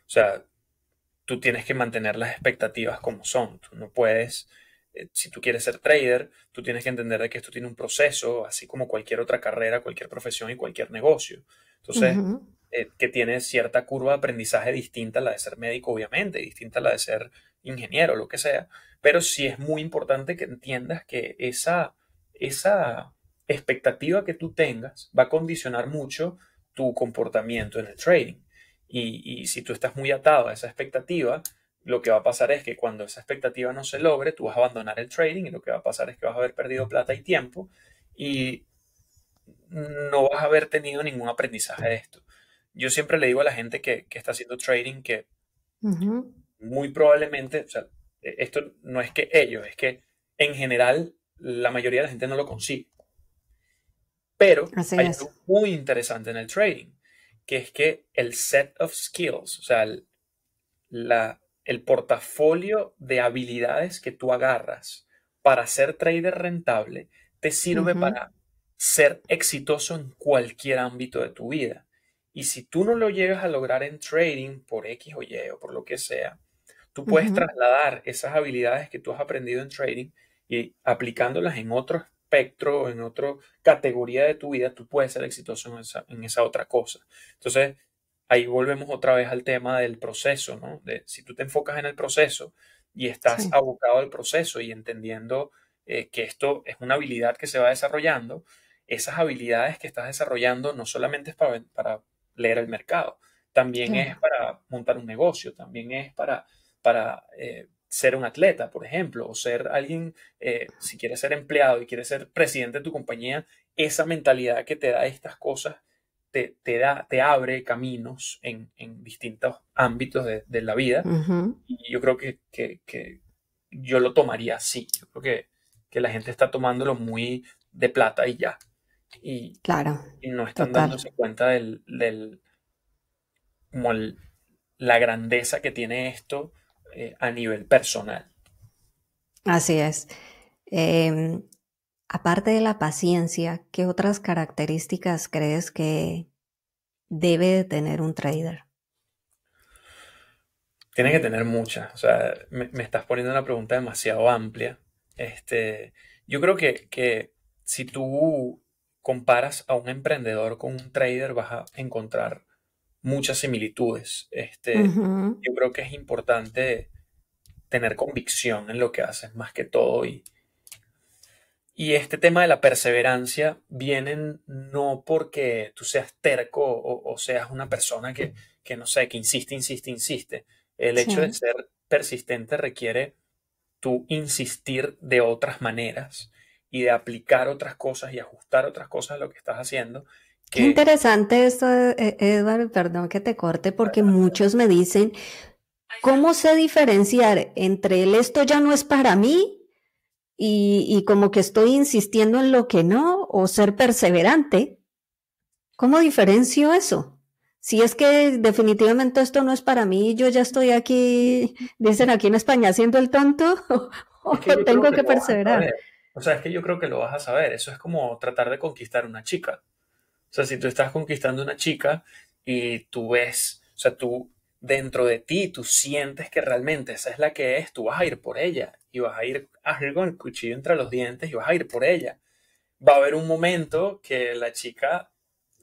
O sea, tú tienes que mantener las expectativas como son. Tú no puedes, eh, si tú quieres ser trader, tú tienes que entender que esto tiene un proceso, así como cualquier otra carrera, cualquier profesión y cualquier negocio. Entonces, eh, que tiene cierta curva de aprendizaje distinta a la de ser médico, obviamente, distinta a la de ser ingeniero, lo que sea, pero sí es muy importante que entiendas que esa, esa expectativa que tú tengas va a condicionar mucho tu comportamiento en el trading. Y, si tú estás muy atado a esa expectativa, lo que va a pasar es que cuando esa expectativa no se logre, tú vas a abandonar el trading y lo que va a pasar es que vas a haber perdido plata y tiempo y no vas a haber tenido ningún aprendizaje de esto. Yo siempre le digo a la gente que, está haciendo trading que muy probablemente, o sea, e-, esto no es que ellos, es que en general la mayoría de la gente no lo consigue. Pero hay algo muy interesante en el trading, que es que el set of skills, o sea, el, portafolio de habilidades que tú agarras para ser trader rentable, te sirve para ser exitoso en cualquier ámbito de tu vida. Y si tú no lo llegas a lograr en trading por X o Y o por lo que sea, Tú puedes trasladar esas habilidades que tú has aprendido en trading y aplicándolas en otro espectro, o en otra categoría de tu vida, tú puedes ser exitoso en esa, otra cosa. Entonces, ahí volvemos otra vez al tema del proceso, ¿no? De, si tú te enfocas en el proceso y estás abocado al proceso y entendiendo eh, que esto es una habilidad que se va desarrollando, esas habilidades que estás desarrollando no solamente es para, para leer el mercado, también es para montar un negocio, también es para para eh, ser un atleta, por ejemplo, o ser alguien, eh, si quieres ser empleado y quieres ser presidente de tu compañía, esa mentalidad que te da estas cosas te, da, te abre caminos en, en distintos ámbitos de, la vida. Y yo creo que, yo lo tomaría así. Yo creo que, la gente está tomándolo muy de plata y ya. Y, claro, y no están dándose cuenta del, del la grandeza que tiene esto eh, a nivel personal. Así es. Em, aparte de la paciencia, ¿qué otras características crees que debe tener un trader? Tiene que tener muchas. O sea, me, estás poniendo una pregunta demasiado amplia. Este, yo creo que, que si tú comparas a un emprendedor con un trader, vas a encontrar muchas similitudes. Este, Yo creo que es importante tener convicción en lo que haces más que todo y, y este tema de la perseverancia viene no porque tú seas terco o, seas una persona que, que, no sé, que insiste, insiste, insiste. El hecho de ser persistente requiere tú insistir de otras maneras y de aplicar otras cosas y ajustar otras cosas a lo que estás haciendo Qué interesante esto, e-, Edward, perdón que te corte, porque muchos me dicen, ¿cómo sé diferenciar entre el esto ya no es para mí y, como que estoy insistiendo en lo que no o ser perseverante? ¿Cómo diferencio eso? Si es que definitivamente esto no es para mí, yo ya estoy aquí, dicen aquí en España, haciendo el tonto, *laughs* o tengo que, que perseverar. O sea, es que yo creo que lo vas a saber. Eso es como tratar de conquistar una chica. O sea, si tú estás conquistando una chica y tú ves, o sea, tú dentro de ti, tú sientes que realmente esa es la que es, tú vas a ir por ella y vas a ir a ir con el cuchillo entre los dientes y vas a ir por ella. Va a haber un momento que la chica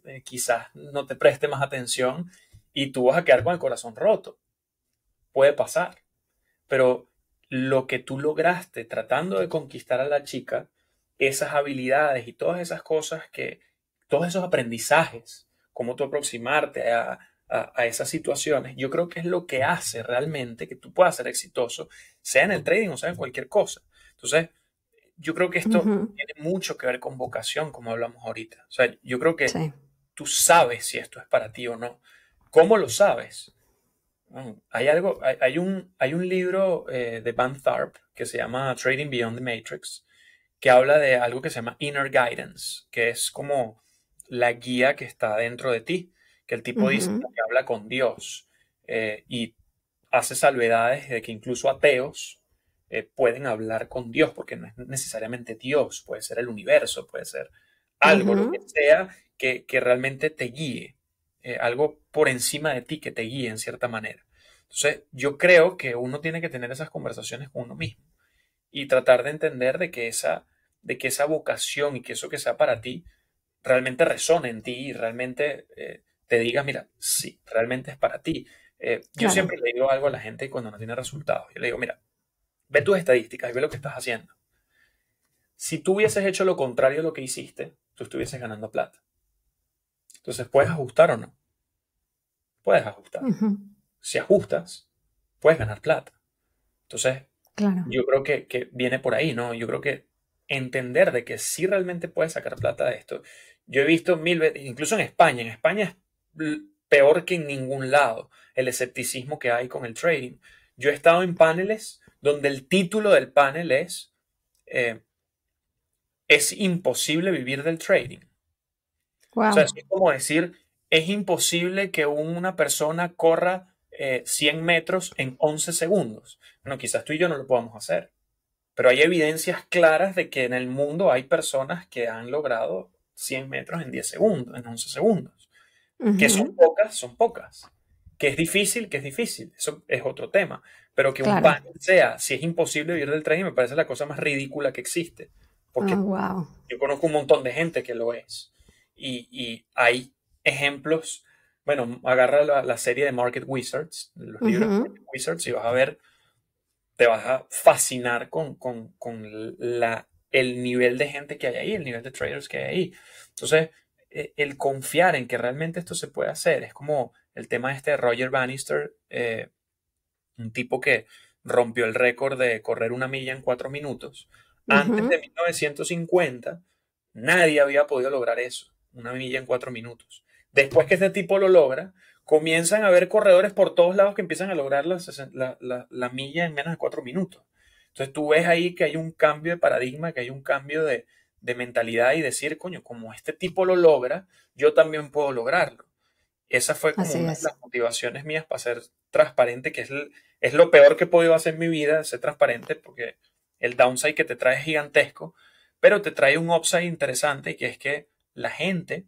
eh, quizás no te preste más atención y tú vas a quedar con el corazón roto. Puede pasar. Pero lo que tú lograste tratando de conquistar a la chica, esas habilidades y todas esas cosas que todos esos aprendizajes, cómo tú aproximarte a, esas situaciones, yo creo que es lo que hace realmente que tú puedas ser exitoso, sea en el trading o sea en cualquier cosa. Entonces, yo creo que esto tiene mucho que ver con vocación, como hablamos ahorita. O sea, yo creo que tú sabes si esto es para ti o no. ¿Cómo lo sabes? Mm, hay algo, hay, un, hay un libro eh, de Van Tharp que se llama Trading Beyond the Matrix, que habla de algo que se llama inner guidance, que es como la guía que está dentro de ti, que el tipo dice que habla con Dios eh, y hace salvedades de que incluso ateos eh, pueden hablar con Dios, porque no es necesariamente Dios, puede ser el universo, puede ser algo, lo que sea, que, que realmente te guíe, eh, algo por encima de ti que te guíe en cierta manera. Entonces, yo creo que uno tiene que tener esas conversaciones con uno mismo y tratar de entender de que esa, de que esa vocación y que eso que sea para ti realmente resone en ti y realmente eh, te diga mira, sí, realmente es para ti. Eh, yo siempre le digo algo a la gente cuando no tiene resultados. Yo le digo, mira, ve tus estadísticas ve lo que estás haciendo. Si tú hubieses hecho lo contrario a lo que hiciste, tú estuvieses ganando plata. Entonces, ¿puedes ajustar o no? Puedes ajustar. Si ajustas, puedes ganar plata. Entonces, yo creo que, que viene por ahí, ¿no? Yo creo que entender de que sí realmente puedes sacar plata de esto yo he visto mil veces, incluso en España, en España es peor que en ningún lado el escepticismo que hay con el trading. Yo he estado en paneles donde el título del panel es eh, Es imposible vivir del trading. O sea, es como decir, es imposible que una persona corra 100 eh, metros en 11 segundos. Bueno, quizás tú y yo no lo podamos hacer, pero hay evidencias claras de que en el mundo hay personas que han logrado 100 metros en 10 segundos, en 11 segundos. Que son pocas, son pocas. Que es difícil, que es difícil. Eso es otro tema. Pero que un panel sea, si es imposible vivir del tren, me parece la cosa más ridícula que existe. Porque ah, yo conozco un montón de gente que lo es. Y, hay ejemplos. Bueno, agarra la, serie de Market Wizards, los libros de Market Wizards, y vas a ver, te vas a fascinar con, con, con la el nivel de gente que hay ahí, el nivel de traders que hay ahí. Entonces, e, el confiar en que realmente esto se puede hacer es como el tema este Roger Bannister, eh, un tipo que rompió el récord de correr una milla en cuatro minutos. Antes de 1950, nadie había podido lograr eso, una milla en cuatro minutos. Después que este tipo lo logra, comienzan a haber corredores por todos lados que empiezan a lograr la, la milla en menos de cuatro minutos. Entonces tú ves ahí que hay un cambio de paradigma, que hay un cambio de, mentalidad y decir, coño, como este tipo lo logra, yo también puedo lograrlo. Esa fue como las motivaciones mías para ser transparente, que es, es lo peor que he podido hacer en mi vida, ser transparente, porque el downside que te trae es gigantesco, pero te trae un upside interesante, que es que la gente,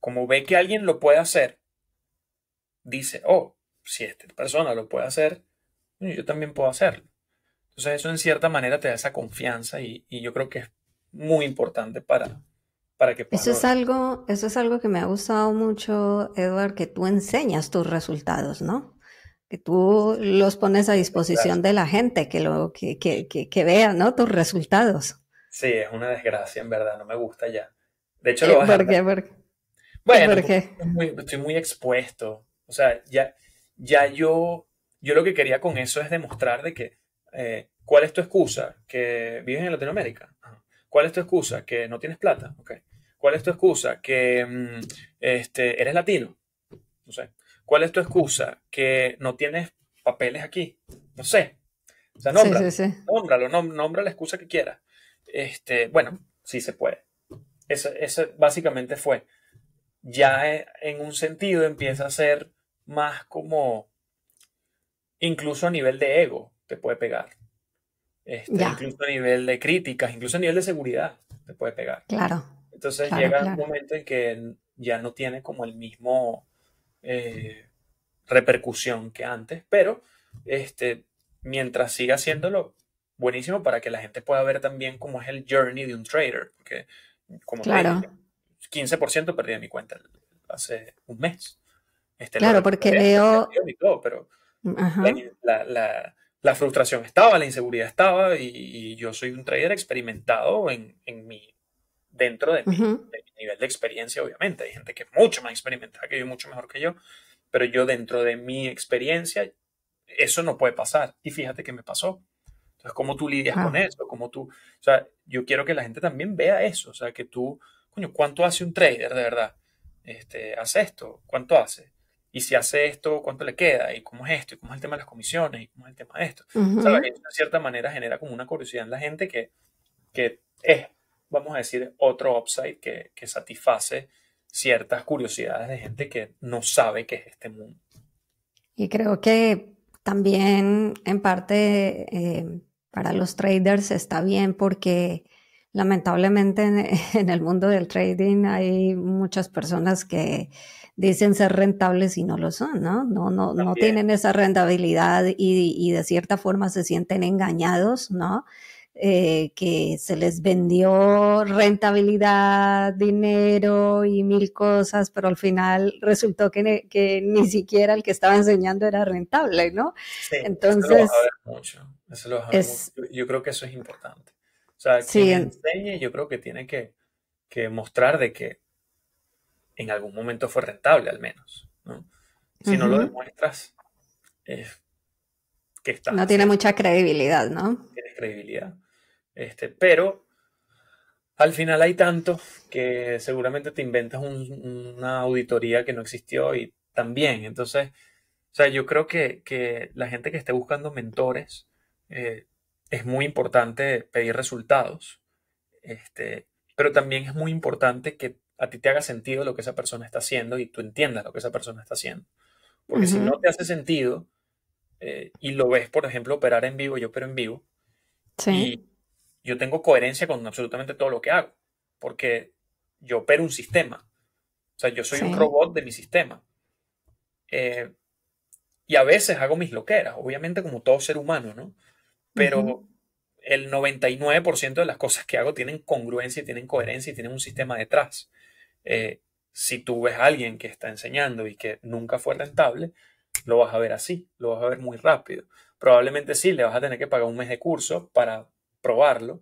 como ve que alguien lo puede hacer, dice, oh, si esta persona lo puede hacer, yo también puedo hacerlo. Entonces eso en cierta manera te da esa confianza y, yo creo que es muy importante para, para que puedas... Eso es, algo, eso es algo que me ha gustado mucho, Edward, que tú enseñas tus resultados, ¿no? Que tú los pones a disposición de la gente, que, lo, que, que, vea, ¿no? Tus resultados. Sí, es una desgracia, en verdad, no me gusta ya. De hecho, lo eh, ¿Por qué? Bueno, Estoy, muy, estoy muy expuesto. O sea, ya, ya yo, yo lo que quería con eso es demostrar de que eh, ¿Cuál es tu excusa? Que vives en Latinoamérica. ¿Cuál es tu excusa? Que no tienes plata. ¿Cuál es tu excusa? Que mm, este, eres latino. ¿Cuál es tu excusa? Que no tienes papeles aquí. No sé. O sea, nombra, nombra la excusa que quieras. Este, bueno, sí se puede. Ese básicamente fue. Ya e, en un sentido empieza a ser más como, incluso a nivel de ego, te puede pegar. Este, incluso a nivel de críticas, incluso a nivel de seguridad, te puede pegar. Claro. Entonces llega un momento en que ya no tiene como el mismo eh, repercusión que antes, pero este, mientras siga haciéndolo, buenísimo para que la gente pueda ver también cómo es el journey de un trader, porque como claro. 15% perdí de mi cuenta hace un mes. Este, claro, porque veo... Pero la, la frustración estaba, la inseguridad estaba, y, yo soy un trader experimentado en, en dentro de mi, nivel de experiencia, obviamente. Hay gente que es mucho más experimentada que yo, mucho mejor que yo, pero yo dentro de mi experiencia, eso no puede pasar. Y fíjate que me pasó. Entonces, ¿cómo tú lidias con eso? ¿Cómo tú, sea, yo quiero que la gente también vea eso, o sea, que tú, coño, ¿cuánto hace un trader de verdad? Este, hace esto, ¿cuánto hace? y si hace esto, ¿cuánto le queda? ¿Y cómo es esto? ¿Y cómo es el tema de las comisiones? ¿Y cómo es el tema de esto? O sea, de cierta manera genera como una curiosidad en la gente que, que es, vamos a decir, otro upside que, que satisface ciertas curiosidades de gente que no sabe qué es este mundo. Y creo que también en parte eh, para los traders está bien porque lamentablemente *laughs* en el mundo del trading hay muchas personas que dicen ser rentables y no lo son, ¿no? No, no, no tienen esa rentabilidad y, de cierta forma se sienten engañados, ¿no? Eh, que se les vendió rentabilidad, dinero y mil cosas, pero al final resultó que, que ni siquiera el que estaba enseñando era rentable, ¿no? Entonces, eso lo mucho. Yo creo que eso es importante. O sea, quien enseñe, yo creo que tiene que, que mostrar de que en algún momento fue rentable al menos. Si no lo demuestras, que No tiene mucha credibilidad, ¿no? tiene credibilidad. Este, pero al final hay tanto que seguramente te inventas una auditoría que no existió y también. Entonces, o sea, yo creo que, la gente que esté buscando mentores, eh, es muy importante pedir resultados, este, pero también es muy importante que a ti te haga sentido lo que esa persona está haciendo y tú entiendas lo que esa persona está haciendo. Porque si no te hace sentido eh, y lo ves, por ejemplo, operar en vivo, yo opero en vivo, ¿Sí? y yo tengo coherencia con absolutamente todo lo que hago, porque yo opero un sistema. O sea, yo soy un robot de mi sistema. Eh, y a veces hago mis loqueras, obviamente como todo ser humano, ¿no? Pero el 99% de las cosas que hago tienen congruencia y tienen coherencia y tienen un sistema detrás. Eh, si tú ves a alguien que está enseñando y que nunca fue rentable, lo vas a ver así, lo vas a ver muy rápido. Probablemente sí, le vas a tener que pagar un mes de curso para probarlo,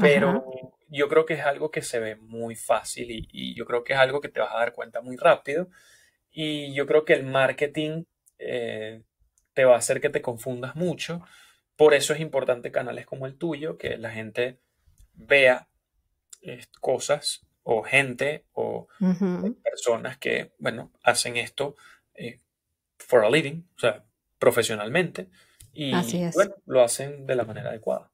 pero yo creo que es algo que se ve muy fácil y, yo creo que es algo que te vas a dar cuenta muy rápido y yo creo que el marketing eh, te va a hacer que te confundas mucho. Por eso es importante canales como el tuyo, que la gente vea eh, cosas o gente o personas que, bueno, hacen esto eh, for a living, o sea, profesionalmente, y bueno, lo hacen de la manera adecuada.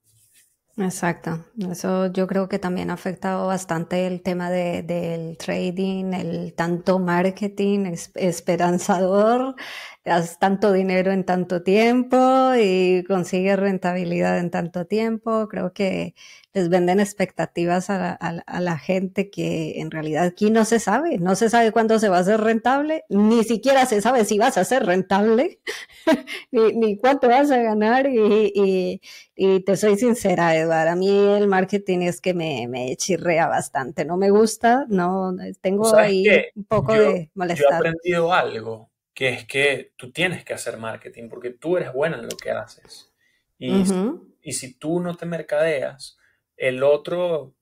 Exacto, eso yo creo que también ha afectado bastante el tema de, del trading, el tanto marketing esperanzador esperanzador, tanto dinero en tanto tiempo, y consigue rentabilidad en tanto tiempo. Creo que les venden expectativas a la, gente que en realidad aquí no se sabe, no se sabe cuándo se va a hacer rentable, ni siquiera se sabe si vas a ser rentable, *laughs* ni, ni, cuánto vas a ganar. Y, te soy sincera, Eduardo, a mí el marketing es que me, me chirrea bastante, no me gusta, no tengo ahí un poco de molestia. Yo he aprendido algo que es que tú tienes que hacer marketing porque tú eres buena en lo que haces. Y, si tú no te mercadeas, el otro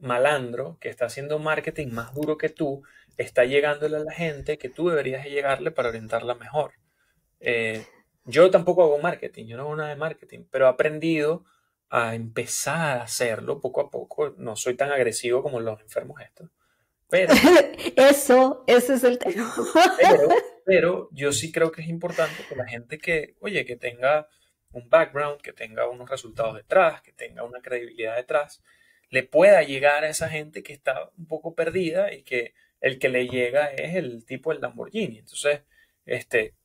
malandro que está haciendo marketing más duro que tú está llegándole a la gente que tú deberías llegarle para orientarla mejor. Eh, yo tampoco hago marketing, yo no hago nada de marketing, pero he aprendido a empezar a hacerlo poco a poco. No soy tan agresivo como los enfermos estos. *laughs* Eso, ese es el tema. Pero yo sí creo que es importante que la gente que, oye, que tenga un background, que tenga unos resultados detrás, que tenga una credibilidad detrás, le pueda llegar a esa gente que está un poco perdida y que el que le llega es el tipo del Lamborghini. Entonces, este,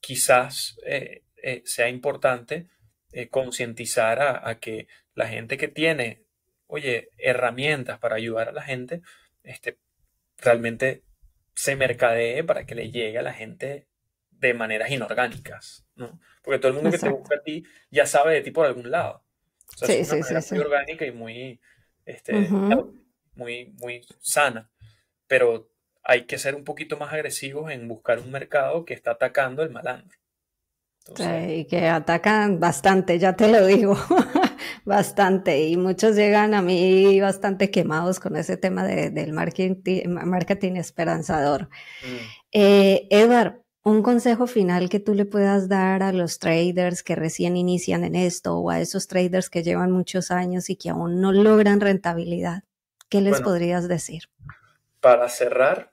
quizás eh, eh, sea importante eh, concientizar a, que la gente que tiene, oye, herramientas para ayudar a la gente, este, realmente se mercadee para que le llegue a la gente de maneras inorgánicas, Porque todo el mundo que te busca a ti ya sabe de ti por algún lado. sí, sí, sí, muy orgánica y muy, este, muy, muy sana. Pero hay que ser un poquito más agresivos en buscar un mercado que está atacando el malandro. y que atacan bastante, ya te lo digo. *laughs* bastante y muchos llegan a mí bastante quemados con ese tema del marketing, marketing esperanzador. Mm. Eh, Edward, un consejo final que tú le puedas dar a los traders que recién inician en esto o a esos traders que llevan muchos años y que aún no logran rentabilidad, ¿qué les podrías decir? Para cerrar,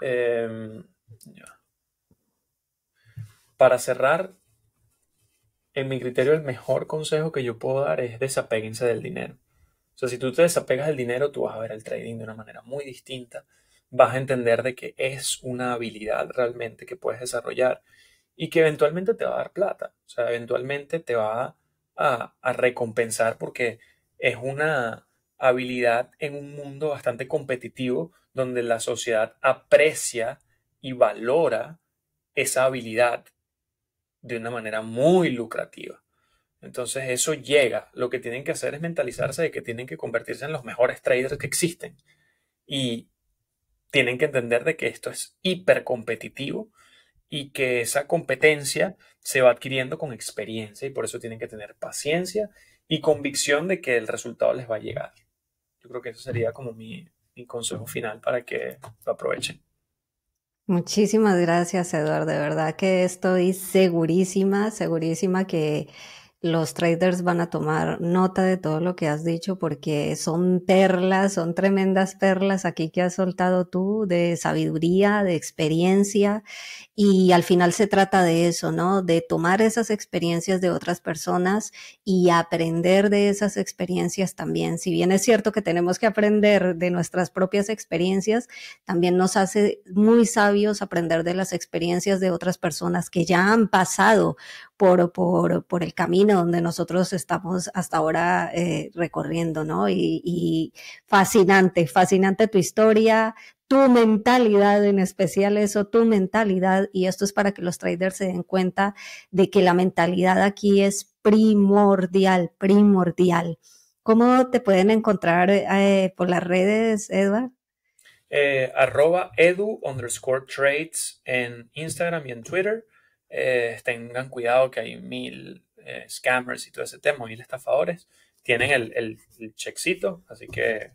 em, para cerrar, en mi criterio, el mejor consejo que yo puedo dar es desapéguense del dinero. O sea, si tú te desapegas del dinero, tú vas a ver el trading de una manera muy distinta. Vas a entender de que es una habilidad realmente que puedes desarrollar y que eventualmente te va a dar plata. O sea, eventualmente te va a, a recompensar porque es una habilidad en un mundo bastante competitivo donde la sociedad aprecia y valora esa habilidad de una manera muy lucrativa. Entonces eso llega. Lo que tienen que hacer es mentalizarse de que tienen que convertirse en los mejores traders que existen. Y tienen que entender de que esto es hipercompetitivo y que esa competencia se va adquiriendo con experiencia y por eso tienen que tener paciencia y convicción de que el resultado les va a llegar. Yo creo que eso sería como mi consejo final para que lo aprovechen. Muchísimas gracias, Eduardo. De verdad que estoy segurísima, segurísima que los traders van a tomar nota de todo lo que has dicho porque son perlas, son tremendas perlas aquí que has soltado tú de sabiduría, de experiencia y al final se trata de eso, ¿no? De tomar esas experiencias de otras personas y aprender de esas experiencias también. Si bien es cierto que tenemos que aprender de nuestras propias experiencias, también nos hace muy sabios aprender de las experiencias de otras personas que ya han pasado por, por, el camino donde nosotros estamos hasta ahora eh, recorriendo, ¿no? Y, fascinante, fascinante tu historia, tu mentalidad, en especial eso, tu mentalidad, y esto es para que los traders se den cuenta de que la mentalidad aquí es primordial, primordial. ¿Cómo te pueden encontrar eh, por las redes, Edward? Eh, arroba edu underscore trades en Instagram y en Twitter. Eh, tengan cuidado que hay mil eh, scammers y todo ese tema, mil estafadores. Tienen el, el, así que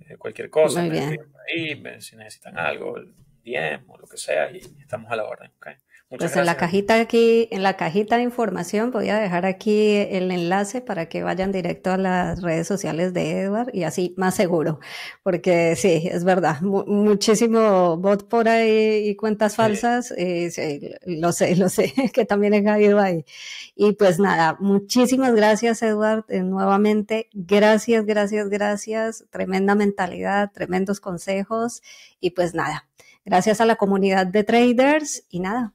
eh, cualquier cosa, ahí, si necesitan algo, el DM o lo que sea, y estamos a la orden. ¿okay? pues en la cajita aquí, en la cajita de información voy a dejar aquí el enlace para que vayan directo a las redes sociales de Edward y así más seguro, porque sí, es verdad, muchísimo bot por ahí y cuentas falsas, eh, lo sé, lo sé, *laughs* que también he caído ahí. Y pues nada, muchísimas gracias Edward, eh, nuevamente, gracias, gracias, gracias, tremenda mentalidad, tremendos consejos y pues nada. Gracias a la comunidad de traders y nada,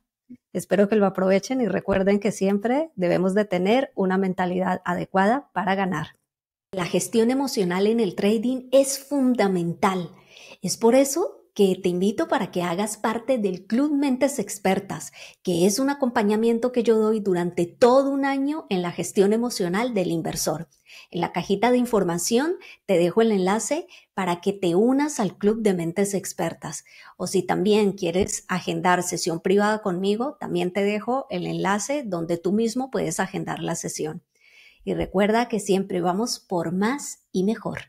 Espero que lo aprovechen y recuerden que siempre debemos de tener una mentalidad adecuada para ganar. La gestión emocional en el trading es fundamental. Es por eso que te invito para que hagas parte del Club Mentes Expertas, que es un acompañamiento que yo doy durante todo un año en la gestión emocional del inversor. En la cajita de información te dejo el enlace para que te unas al Club de Mentes Expertas. O si también quieres agendar sesión privada conmigo, también te dejo el enlace donde tú mismo puedes agendar la sesión. Y recuerda que siempre vamos por más y mejor.